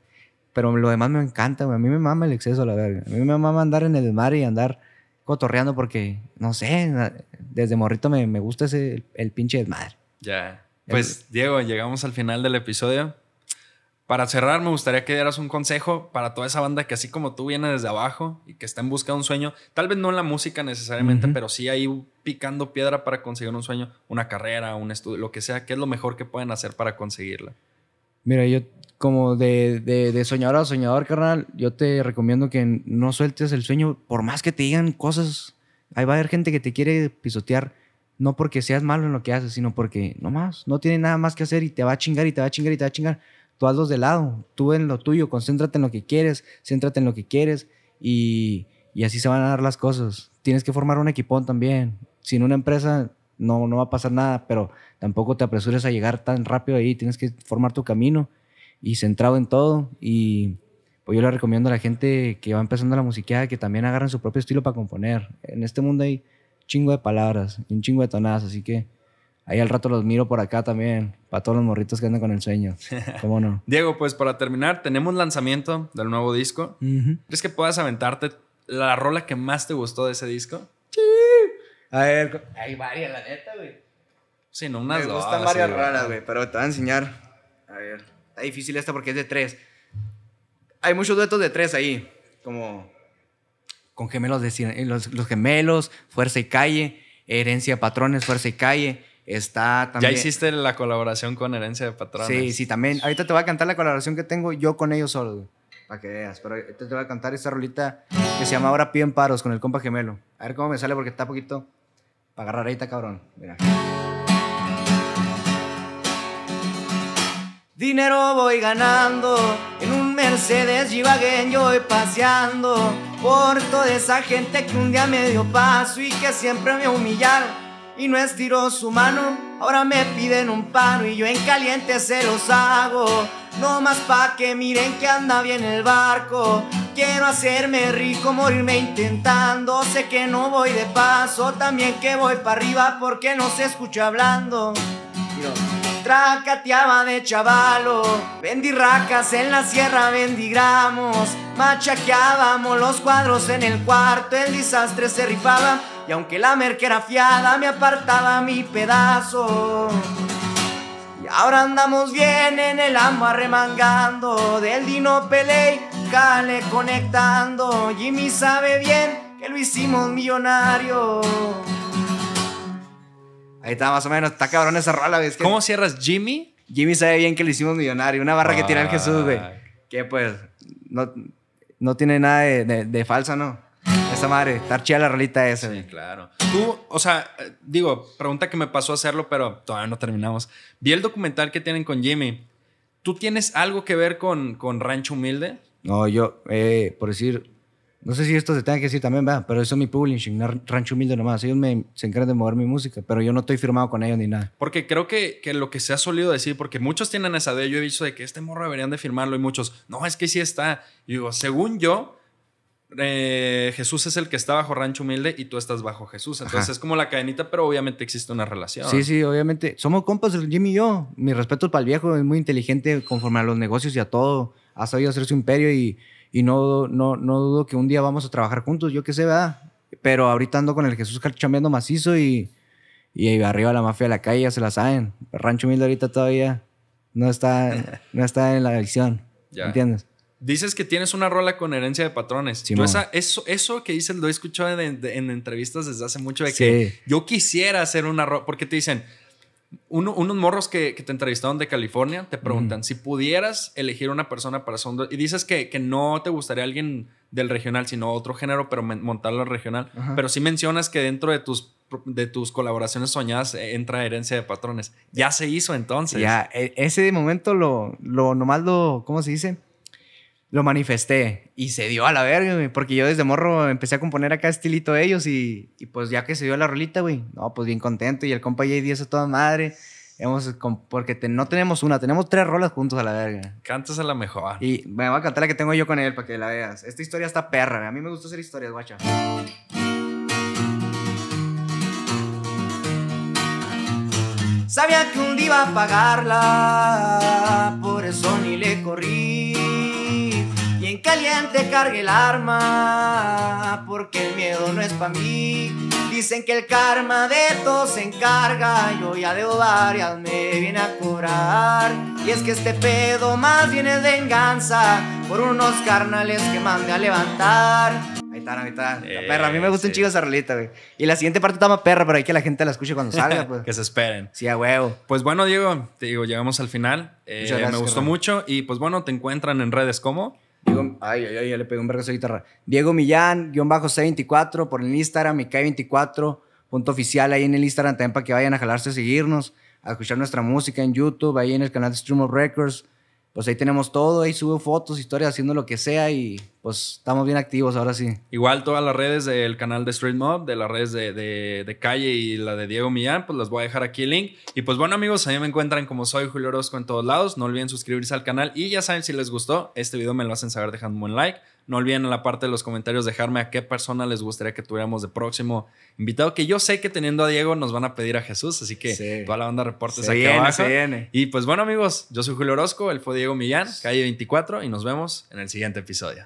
Pero lo demás me encanta, A mí me mama el exceso, la verdad. A mí me mama andar en el mar y andar cotorreando porque, no sé, desde morrito me, gusta ese, el, pinche desmadre. Ya. Pues, Diego, llegamos al final del episodio. Para cerrar, me gustaría que dieras un consejo para toda esa banda que así como tú viene desde abajo y que está en busca de un sueño, tal vez no en la música necesariamente, pero sí ahí picando piedra para conseguir un sueño, una carrera, un estudio, lo que sea, ¿qué es lo mejor que pueden hacer para conseguirla? Mira, yo como de, de, soñador a soñador, carnal, yo te recomiendo que no sueltes el sueño, por más que te digan cosas. Ahí va a haber gente que te quiere pisotear, no porque seas malo en lo que haces, sino porque no más, no tiene nada más que hacer y te va a chingar y te va a chingar y te va a chingar. Tú hazlos de lado, tú en lo tuyo, concéntrate en lo que quieres, céntrate en lo que quieres y, y así se van a dar las cosas. Tienes que formar un equipón también. Sin una empresa no, no va a pasar nada, pero tampoco te apresures a llegar tan rápido ahí, tienes que formar tu camino y centrado en todo. Y pues yo le recomiendo a la gente que va empezando la musiqueada que también agarren su propio estilo para componer. En este mundo hay chingo de palabras y un chingo de tonadas, así que ahí al rato los miro por acá también, para todos los morritos que andan con el sueño. ¿Cómo no? Diego, pues para terminar, tenemos lanzamiento del nuevo disco. ¿Crees que puedas aventarte la rola que más te gustó de ese disco? Sí. A ver, hay varias, la neta, güey. Sí, no, unas Me gustan varias raras, güey, pero te voy a enseñar. A ver está difícil esta porque es de tres. Hay muchos duetos de tres ahí, como con gemelos, de, eh, los, gemelos, fuerza y calle, herencia, patrones, fuerza y calle. Está también. Ya hiciste la colaboración con Herencia de Patrones. Sí, sí, también. Ahorita te voy a cantar la colaboración que tengo yo con ellos solo, Para que veas. Pero ahorita te voy a cantar esta rolita que se llama Ahora Piden Paros con el compa gemelo. A ver cómo me sale porque está poquito. Para agarrar está cabrón. Mira. Dinero voy ganando, en un Mercedes g yo voy paseando por toda esa gente que un día me dio paso y que siempre me humillaron y no estiró su mano. Ahora me piden un pan y yo en caliente se los hago. No más pa' que miren que anda bien el barco. Quiero hacerme rico, morirme intentando. Sé que no voy de paso, también que voy para arriba porque no se escucha hablando tracateaba de chavalo. racas en la sierra, gramos Machaqueábamos los cuadros en el cuarto, el desastre se rifaba. Y aunque la era fiada me apartaba mi pedazo. Y ahora andamos bien en el amo arremangando. Del Dino Peley, Cale conectando. Jimmy sabe bien que lo hicimos millonario. Ahí está, más o menos. Está cabrón esa rola, güey. ¿Cómo cierras? ¿Jimmy? Jimmy sabe bien que le hicimos millonario. Una barra que tira el Jesús, güey. Que pues no, no tiene nada de, falsa, ¿no? Esa madre, estar chida la rolita esa. Sí, claro. Tú, o sea, eh, digo, pregunta que me pasó a hacerlo, pero todavía no terminamos. Vi el documental que tienen con Jimmy. ¿Tú tienes algo que ver con, con Rancho Humilde? No, yo, eh, por decir, no sé si esto se tenga que decir también, va, pero eso es mi publishing, Rancho Humilde nomás. Ellos me, se encargan de mover mi música, pero yo no estoy firmado con ellos ni nada. Porque creo que, lo que se ha solido decir, porque muchos tienen esa idea, yo he visto de que este morro deberían de firmarlo y muchos, no, es que sí está. Y digo, según yo, eh, Jesús es el que está bajo Rancho Humilde y tú estás bajo Jesús. Entonces es como la cadenita, pero obviamente existe una relación. Sí, sí, obviamente. Somos compas, Jimmy y yo. Mi respeto para el viejo, es muy inteligente conforme a los negocios y a todo. Ha sabido hacer su imperio y y no, no, no dudo que un día vamos a trabajar juntos, yo qué sé, ¿verdad? Pero ahorita ando con el Jesús chambeando macizo y, y arriba la mafia de la calle, ya se la saben. Rancho Humilde ahorita todavía no está, no está en la elección. ya. ¿entiendes? Dices que tienes una rola con herencia de patrones. Sí, eso, eso que dices lo he escuchado en, entrevistas desde hace mucho, que sí. yo quisiera hacer una rola, porque te dicen, unos morros que, te entrevistaron de California te preguntan, si pudieras elegir una persona para son y dices que, no te gustaría alguien del regional, sino otro género, pero montarlo al regional, pero sí mencionas que dentro de tus de tus colaboraciones soñadas eh, entra herencia de patrones. Ya se hizo entonces. Ya, e-, ese momento lo, lo nomás lo, ¿cómo se dice? lo manifesté y se dio a la verga, güey, porque yo desde morro empecé a componer acá estilito ellos y, pues ya que se dio la rolita, güey, no, pues bien contento y el compa JD es toda madre. Hemos, porque no tenemos una, tenemos tres rolas juntos a la verga. Cantas a la mejor. Y me va a cantar la que tengo yo con él para que la veas. Esta historia está perra, a mí me gusta hacer historias, guacha. Sabía que un día iba a pagarla, por eso ni le corrí caliente cargue el arma, porque el miedo no es para mí. Dicen que el karma de todos se encarga, yo ya debo varias, me viene a curar, Y es que este pedo más viene de venganza por unos carnales que mandé a levantar. Ahí está, ahí está. Eh, perra, a mí me gusta chicos un esa rolita, güey. Y la siguiente parte está más perra, pero hay que la gente la escuche cuando salga, pues. que se esperen. Sí, a huevo. Pues bueno, Diego, te digo, llegamos al final. Eh, me gustó mucho. Y pues bueno, te encuentran en redes como. Diego, ay, ay, ay, le pegué un vergazo de guitarra. Diego Millán, guión bajo C24, por el Instagram, y 24 punto oficial ahí en el Instagram también para que vayan a jalarse a seguirnos, a escuchar nuestra música en YouTube, ahí en el canal de Stream of Records pues ahí tenemos todo, ahí subo fotos, historias, haciendo lo que sea y pues estamos bien activos ahora sí. Igual todas las redes del canal de Street Mob, de las redes de, de, Calle y la de Diego Millán, pues las voy a dejar aquí el link. Y pues bueno amigos, a mí me encuentran como soy Julio Orozco en todos lados, no olviden suscribirse al canal y ya saben si les gustó este video me lo hacen saber dejando un buen like. No olviden en la parte de los comentarios dejarme a qué persona les gustaría que tuviéramos de próximo invitado, que yo sé que teniendo a Diego nos van a pedir a Jesús, así que va toda la banda reportes aquí abajo. Y pues bueno amigos, yo soy Julio Orozco, él fue Diego Millán, calle 24 y nos vemos en el siguiente episodio.